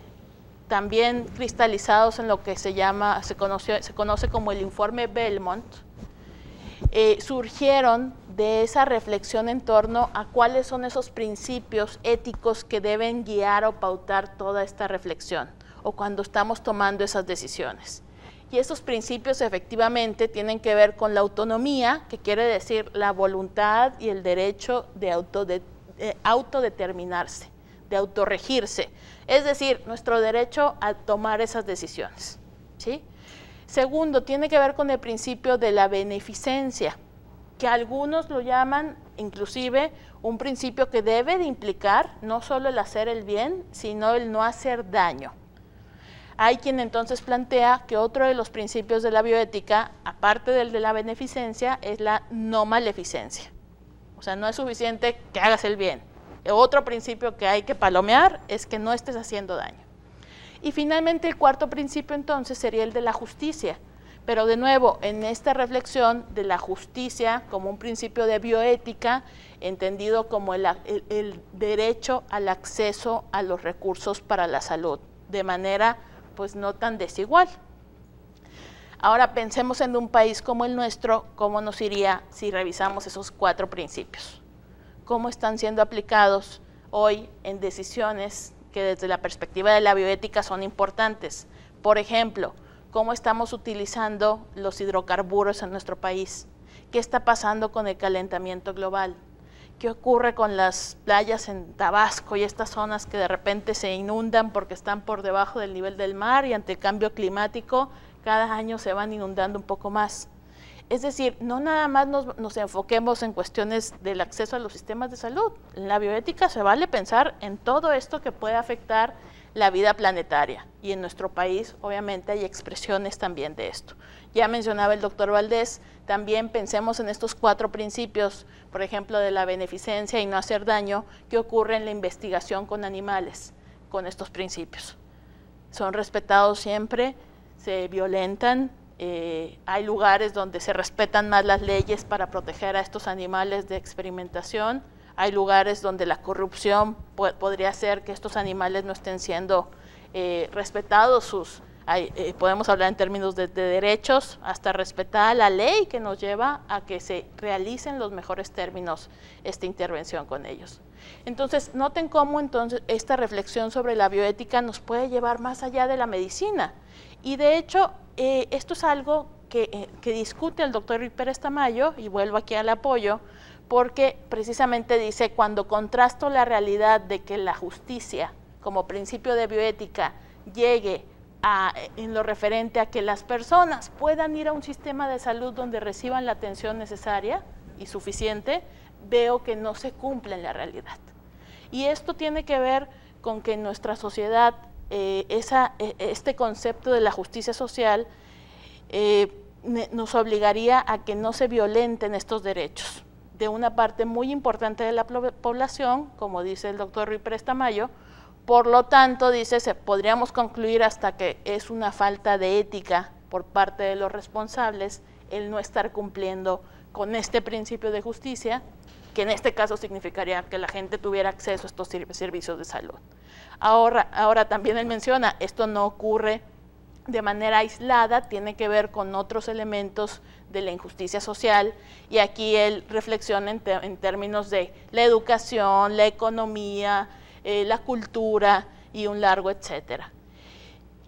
también cristalizados en lo que se llama, se conoce como el informe Belmont, eh, surgieron de esa reflexión en torno a cuáles son esos principios éticos que deben guiar o pautar toda esta reflexión o cuando estamos tomando esas decisiones. Y esos principios efectivamente tienen que ver con la autonomía, que quiere decir la voluntad y el derecho de, de autodeterminarse, de autorregirse, es decir, nuestro derecho a tomar esas decisiones. ¿sí? Segundo, tiene que ver con el principio de la beneficencia, que algunos lo llaman inclusive un principio que debe de implicar no solo el hacer el bien, sino el no hacer daño. Hay quien entonces plantea que otro de los principios de la bioética, aparte del de la beneficencia, es la no maleficencia. O sea, no es suficiente que hagas el bien. otro principio que hay que palomear es que no estés haciendo daño. Y finalmente el cuarto principio entonces sería el de la justicia. Pero de nuevo, en esta reflexión de la justicia como un principio de bioética, entendido como el, derecho al acceso a los recursos para la salud, de manera pues no tan desigual. Ahora pensemos en un país como el nuestro, cómo nos iría si revisamos esos cuatro principios. Cómo están siendo aplicados hoy en decisiones que desde la perspectiva de la bioética son importantes. Por ejemplo, cómo estamos utilizando los hidrocarburos en nuestro país, qué está pasando con el calentamiento global, qué ocurre con las playas en Tabasco y estas zonas que de repente se inundan porque están por debajo del nivel del mar y ante el cambio climático cada año se van inundando un poco más. Es decir, no nada más nos, enfoquemos en cuestiones del acceso a los sistemas de salud. En la bioética se vale pensar en todo esto que puede afectar la vida planetaria. Y en nuestro país, obviamente, hay expresiones también de esto. Ya mencionaba el doctor Valdés, también pensemos en estos cuatro principios, por ejemplo, de la beneficencia y no hacer daño, que ocurre en la investigación con animales, con estos principios. Son respetados siempre, se violentan, eh, hay lugares donde se respetan más las leyes para proteger a estos animales de experimentación, hay lugares donde la corrupción podría hacer que estos animales no estén siendo eh, respetados sus, eh, podemos hablar en términos de, derechos, hasta respetar la ley que nos lleva a que se realicen los mejores términos esta intervención con ellos. Entonces, noten cómo entonces esta reflexión sobre la bioética nos puede llevar más allá de la medicina. Y de hecho, eh, esto es algo que, eh, discute el doctor Pérez Tamayo, y vuelvo aquí al apoyo, porque precisamente dice, cuando contrasto la realidad de que la justicia como principio de bioética llegue en lo referente a que las personas puedan ir a un sistema de salud donde reciban la atención necesaria y suficiente, veo que no se cumple en la realidad. Y esto tiene que ver con que nuestra sociedad eh, e, este concepto de la justicia social eh, nos obligaría a que no se violenten estos derechos de una parte muy importante de la población, como dice el doctor Rui Prestamayo, por lo tanto, dice, se, podríamos concluir hasta que es una falta de ética por parte de los responsables el no estar cumpliendo con este principio de justicia, que en este caso significaría que la gente tuviera acceso a estos servicios de salud. Ahora, también él menciona, esto no ocurre de manera aislada, tiene que ver con otros elementos de la injusticia social y aquí él reflexiona en términos de la educación, la economía, eh, la cultura y un largo etcétera.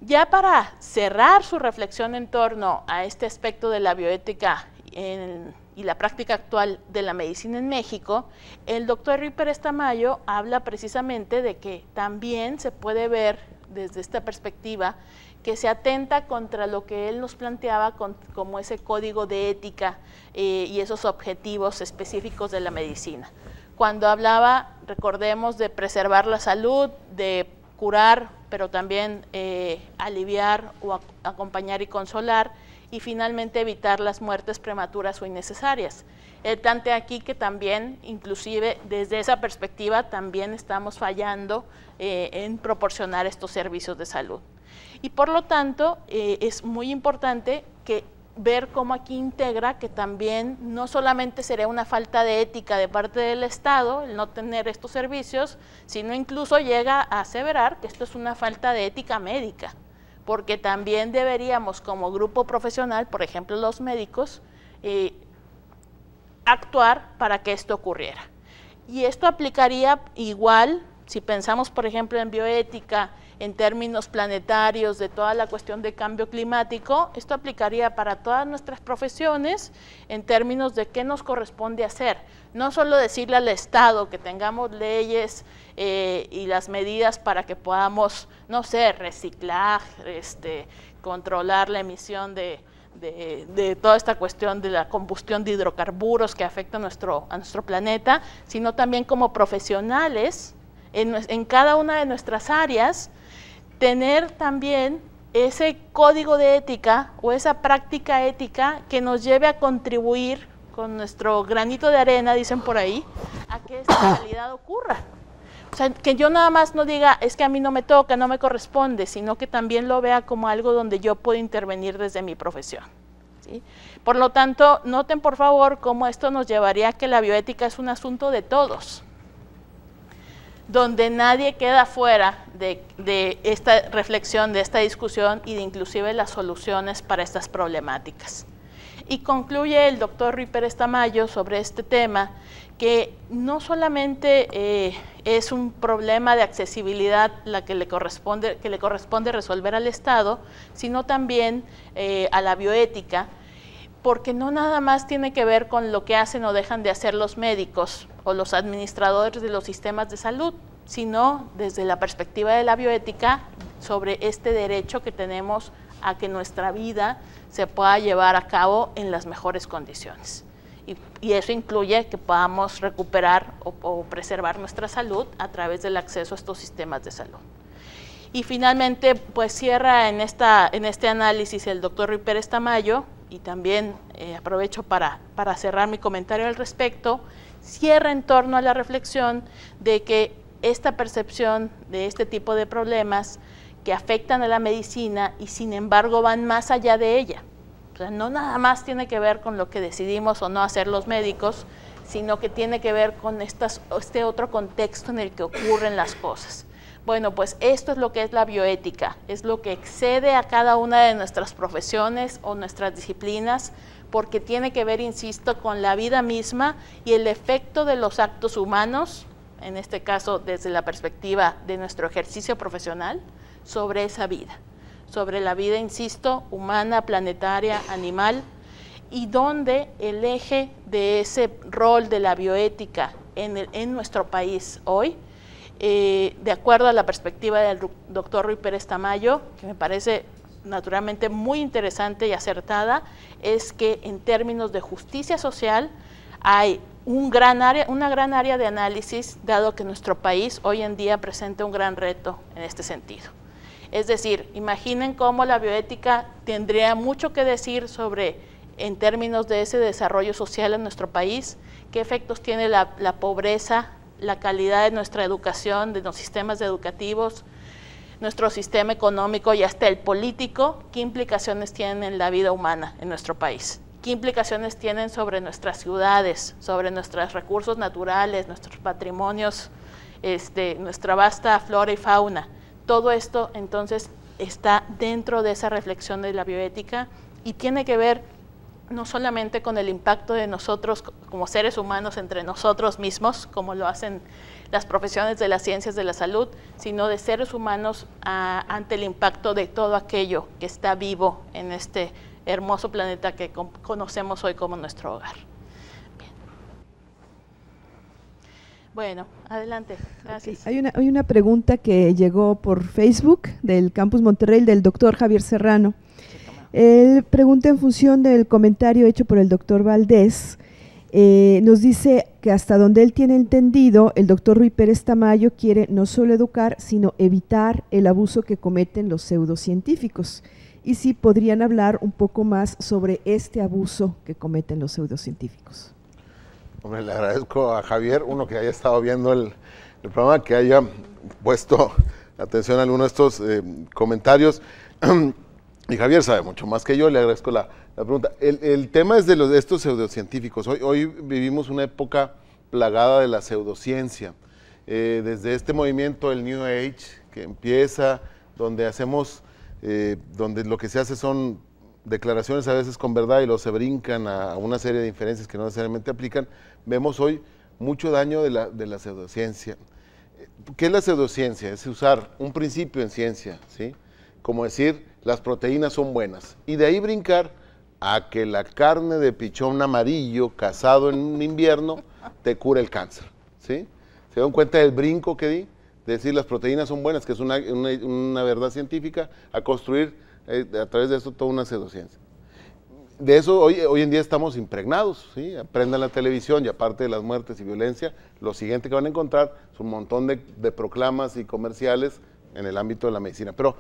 Ya para cerrar su reflexión en torno a este aspecto de la bioética y la práctica actual de la medicina en México, el doctor Ripper Estamayo habla precisamente de que también se puede ver desde esta perspectiva que se atenta contra lo que él nos planteaba como ese código de ética eh, y esos objetivos específicos de la medicina cuando hablaba, recordemos, de preservar la salud, de curar, pero también eh, aliviar o acompañar y consolar, y finalmente evitar las muertes prematuras o innecesarias. El plante aquí que también, inclusive desde esa perspectiva, también estamos fallando eh, en proporcionar estos servicios de salud. Y por lo tanto, eh, es muy importante que ver cómo aquí integra que también no solamente sería una falta de ética de parte del Estado el no tener estos servicios, sino incluso llega a aseverar que esto es una falta de ética médica, porque también deberíamos como grupo profesional, por ejemplo los médicos, eh, actuar para que esto ocurriera. Y esto aplicaría igual si pensamos, por ejemplo, en bioética, en términos planetarios, de toda la cuestión de cambio climático, esto aplicaría para todas nuestras profesiones en términos de qué nos corresponde hacer. No solo decirle al Estado que tengamos leyes eh, y las medidas para que podamos, no sé, reciclar, este, controlar la emisión de, toda esta cuestión de la combustión de hidrocarburos que afecta a nuestro, a nuestro planeta, sino también como profesionales en cada una de nuestras áreas, tener también ese código de ética o esa práctica ética que nos lleve a contribuir con nuestro granito de arena, dicen por ahí, a que esta realidad ocurra. O sea, que yo nada más no diga, es que a mí no me toca, no me corresponde, sino que también lo vea como algo donde yo puedo intervenir desde mi profesión. ¿sí? Por lo tanto, noten por favor cómo esto nos llevaría a que la bioética es un asunto de todos donde nadie queda fuera de, esta reflexión, de esta discusión y de inclusive las soluciones para estas problemáticas. Y concluye el doctor Pérez Tamayo sobre este tema que no solamente eh, es un problema de accesibilidad la que le corresponde, que le corresponde resolver al Estado, sino también eh, a la bioética, porque no nada más tiene que ver con lo que hacen o dejan de hacer los médicos o los administradores de los sistemas de salud, sino desde la perspectiva de la bioética sobre este derecho que tenemos a que nuestra vida se pueda llevar a cabo en las mejores condiciones. Y, eso incluye que podamos recuperar o, preservar nuestra salud a través del acceso a estos sistemas de salud. Y finalmente, pues cierra en, esta, en este análisis el doctor Rui Pérez Tamayo y también eh, aprovecho para, para cerrar mi comentario al respecto, cierra en torno a la reflexión de que esta percepción de este tipo de problemas que afectan a la medicina y sin embargo van más allá de ella. O sea, no nada más tiene que ver con lo que decidimos o no hacer los médicos, sino que tiene que ver con este otro contexto en el que ocurren las cosas. Bueno, pues esto es lo que es la bioética, es lo que excede a cada una de nuestras profesiones o nuestras disciplinas, porque tiene que ver, insisto, con la vida misma y el efecto de los actos humanos, en este caso desde la perspectiva de nuestro ejercicio profesional, sobre esa vida, sobre la vida, insisto, humana, planetaria, animal, y donde el eje de ese rol de la bioética en, en nuestro país hoy eh, de acuerdo a la perspectiva del doctor Rui Pérez Tamayo, que me parece naturalmente muy interesante y acertada, es que en términos de justicia social hay un gran área, una gran área de análisis, dado que nuestro país hoy en día presenta un gran reto en este sentido. Es decir, imaginen cómo la bioética tendría mucho que decir sobre, en términos de ese desarrollo social en nuestro país, qué efectos tiene la pobreza la calidad de nuestra educación, de los sistemas educativos, nuestro sistema económico y hasta el político, qué implicaciones tienen en la vida humana en nuestro país, qué implicaciones tienen sobre nuestras ciudades, sobre nuestros recursos naturales, nuestros patrimonios, este, nuestra vasta flora y fauna. Todo esto entonces está dentro de esa reflexión de la bioética y tiene que ver no solamente con el impacto de nosotros como seres humanos entre nosotros mismos, como lo hacen las profesiones de las ciencias de la salud, sino de seres humanos ante el impacto de todo aquello que está vivo en este hermoso planeta que conocemos hoy como nuestro hogar. Bueno, adelante. Gracias. Hay, una, hay una pregunta que llegó por Facebook del Campus Monterrey del doctor Javier Serrano. El pregunta en función del comentario hecho por el doctor Valdés. Eh, nos dice que hasta donde él tiene entendido, el doctor Rui Pérez Tamayo quiere no solo educar, sino evitar el abuso que cometen los pseudocientíficos. Y si podrían hablar un poco más sobre este abuso que cometen los pseudocientíficos. le agradezco a Javier, uno que haya estado viendo el, programa, que haya puesto atención a alguno de estos eh, comentarios. Y Javier sabe mucho más que yo, le agradezco la, la pregunta. El, tema es de, los, estos pseudocientíficos. Hoy, hoy vivimos una época plagada de la pseudociencia. Eh, desde este movimiento, el New Age, que empieza, donde hacemos, eh, donde lo que se hace son declaraciones a veces con verdad y luego se brincan a una serie de inferencias que no necesariamente aplican, vemos hoy mucho daño de la, de la pseudociencia. Eh, ¿Qué es la pseudociencia? Es usar un principio en ciencia, ¿sí? Como decir, las proteínas son buenas. Y de ahí brincar a que la carne de pichón amarillo cazado en invierno te cura el cáncer. ¿sí? ¿Se dan cuenta del brinco que di? De decir las proteínas son buenas, que es una, verdad científica, a construir eh, a través de eso toda una pseudociencia. De eso hoy, hoy en día estamos impregnados, ¿sí? aprendan la televisión y aparte de las muertes y violencia, lo siguiente que van a encontrar es un montón de, de proclamas y comerciales en el ámbito de la medicina. Pero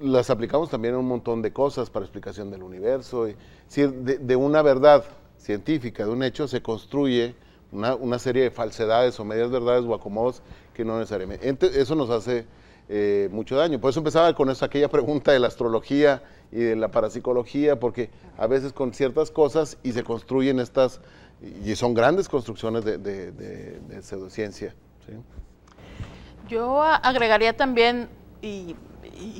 las aplicamos también en un montón de cosas para explicación del universo. Y, si de, una verdad científica, de un hecho, se construye una, una, serie de falsedades o medias verdades o acomodos que no necesariamente. eso nos hace eh, mucho daño. Por eso empezaba con eso, aquella pregunta de la astrología y de la parapsicología, porque a veces con ciertas cosas y se construyen estas, y son grandes construcciones de, de, pseudociencia. Yo agregaría también y,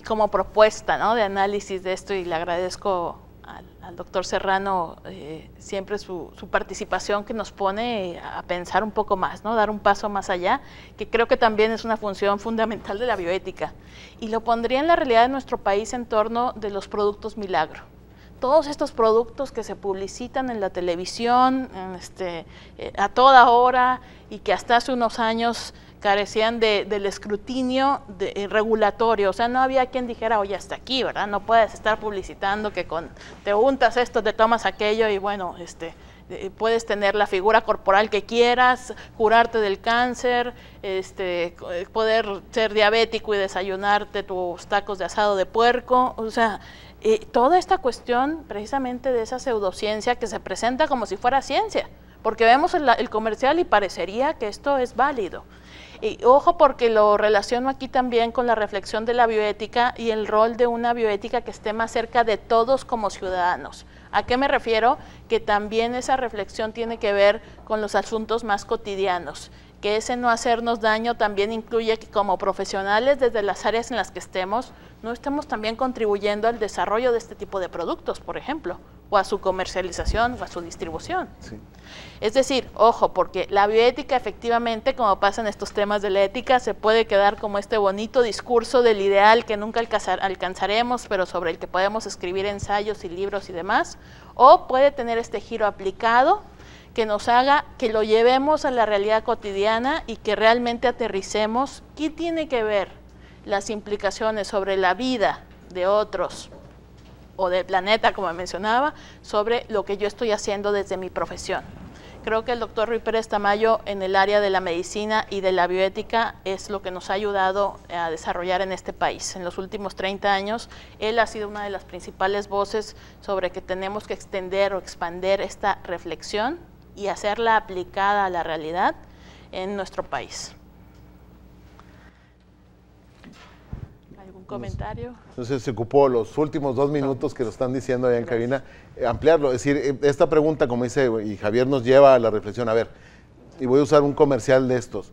como propuesta de análisis de esto y le agradezco al, doctor Serrano eh, siempre su, participación que nos pone a pensar un poco más, ¿no? dar un paso más allá, que creo que también es una función fundamental de la bioética. Y lo pondría en la realidad de nuestro país en torno de los productos milagro. Todos estos productos que se publicitan en la televisión este, eh, a toda hora y que hasta hace unos años carecían del escrutinio eh, regulatorio, o sea, no había quien dijera, oye, hasta aquí, ¿verdad? No puedes estar publicitando que con, te untas esto, te tomas aquello y bueno, este, eh, puedes tener la figura corporal que quieras, curarte del cáncer, este, eh, poder ser diabético y desayunarte tus tacos de asado de puerco, o sea, toda esta cuestión precisamente de esa pseudociencia que se presenta como si fuera ciencia, porque vemos el, el comercial y parecería que esto es válido. Y, ojo porque lo relaciono aquí también con la reflexión de la bioética y el rol de una bioética que esté más cerca de todos como ciudadanos. ¿A qué me refiero? Que también esa reflexión tiene que ver con los asuntos más cotidianos que ese no hacernos daño también incluye que como profesionales desde las áreas en las que estemos, no estamos también contribuyendo al desarrollo de este tipo de productos, por ejemplo, o a su comercialización o a su distribución. Es decir, ojo, porque la bioética efectivamente, como pasa en estos temas de la ética, se puede quedar como este bonito discurso del ideal que nunca alcanzaremos, pero sobre el que podemos escribir ensayos y libros y demás, o puede tener este giro aplicado que nos haga que lo llevemos a la realidad cotidiana y que realmente aterricemos qué tiene que ver las implicaciones sobre la vida de otros o del planeta, como mencionaba, sobre lo que yo estoy haciendo desde mi profesión. Creo que el doctor Rui Pérez Tamayo en el área de la medicina y de la bioética es lo que nos ha ayudado a desarrollar en este país. En los últimos 30 años, él ha sido una de las principales voces sobre que tenemos que extender o expander esta reflexión y hacerla aplicada a la realidad en nuestro país. comentario. Entonces se ocupó los últimos dos minutos que lo están diciendo ahí en cabina, eh, ampliarlo. Es decir, eh, esta pregunta, como dice, y Javier nos lleva a la reflexión, a ver, y voy a usar un comercial de estos.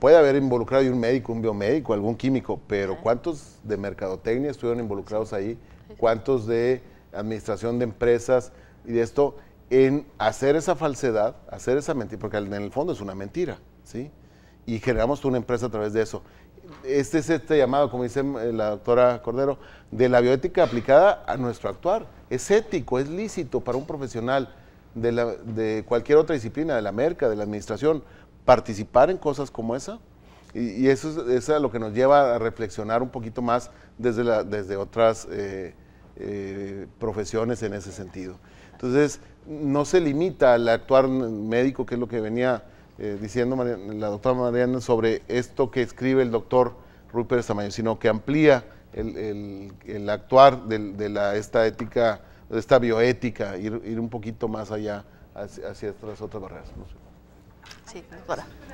Puede haber involucrado un médico, un biomédico, algún químico, pero ¿cuántos de mercadotecnia estuvieron involucrados ahí? ¿Cuántos de administración de empresas y de esto en hacer esa falsedad, hacer esa mentira? Porque en el fondo es una mentira, ¿sí? Y generamos una empresa a través de eso este es este llamado, como dice eh, la doctora Cordero, de la bioética aplicada a nuestro actuar. Es ético, es lícito para un profesional de, cualquier otra disciplina, de la merca, de la administración, participar en cosas como esa. Y, eso, es, lo que nos lleva a reflexionar un poquito más desde, desde otras eh, eh, profesiones en ese sentido. Entonces, no se limita al actuar médico, que es lo que venía eh, diciendo la doctora Mariana sobre esto que escribe el doctor Rupert Pérez sino que amplía el, el, el actuar de, la, esta ética, de esta bioética, ir, ir, un poquito más allá hacia, hacia estas otras barreras. Sí,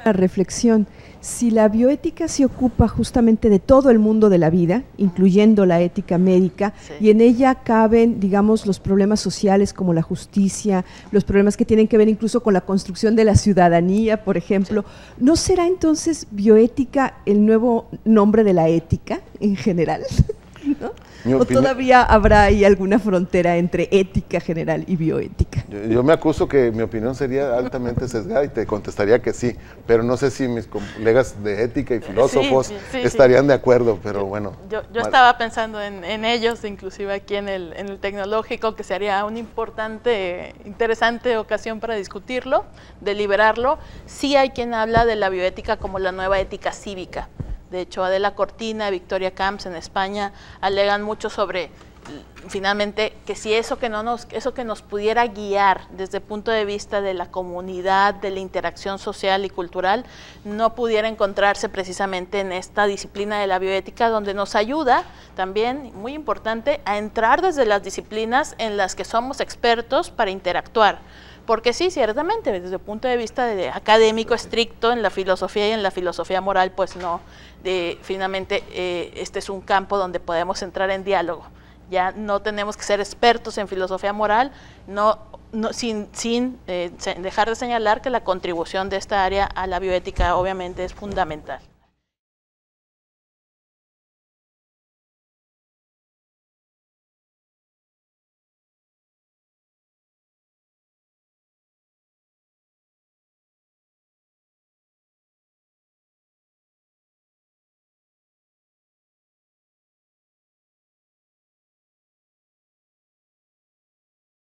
Una reflexión. Si la bioética se ocupa justamente de todo el mundo de la vida, incluyendo la ética médica, y en ella caben, digamos, los problemas sociales como la justicia, los problemas que tienen que ver incluso con la construcción de la ciudadanía, por ejemplo, ¿no será entonces bioética el nuevo nombre de la ética en general? ¿No? o todavía habrá ahí alguna frontera entre ética general y bioética. Yo, me acuso que mi opinión sería altamente sesgada y te contestaría que sí, pero no sé si mis colegas de ética y filósofos estarían de acuerdo, pero bueno. Yo, yo estaba pensando en, ellos, inclusive aquí en el, en el tecnológico, que sería una importante, interesante ocasión para discutirlo, deliberarlo. Sí hay quien habla de la bioética como la nueva ética cívica de hecho Adela Cortina, Victoria Camps en España alegan mucho sobre finalmente que si eso que no nos eso que nos pudiera guiar desde el punto de vista de la comunidad, de la interacción social y cultural, no pudiera encontrarse precisamente en esta disciplina de la bioética donde nos ayuda también muy importante a entrar desde las disciplinas en las que somos expertos para interactuar porque sí, ciertamente, desde el punto de vista de, académico estricto en la filosofía y en la filosofía moral, pues no, finalmente eh, este es un campo donde podemos entrar en diálogo. Ya no tenemos que ser expertos en filosofía moral, no, no sin, sin eh, dejar de señalar que la contribución de esta área a la bioética obviamente es fundamental.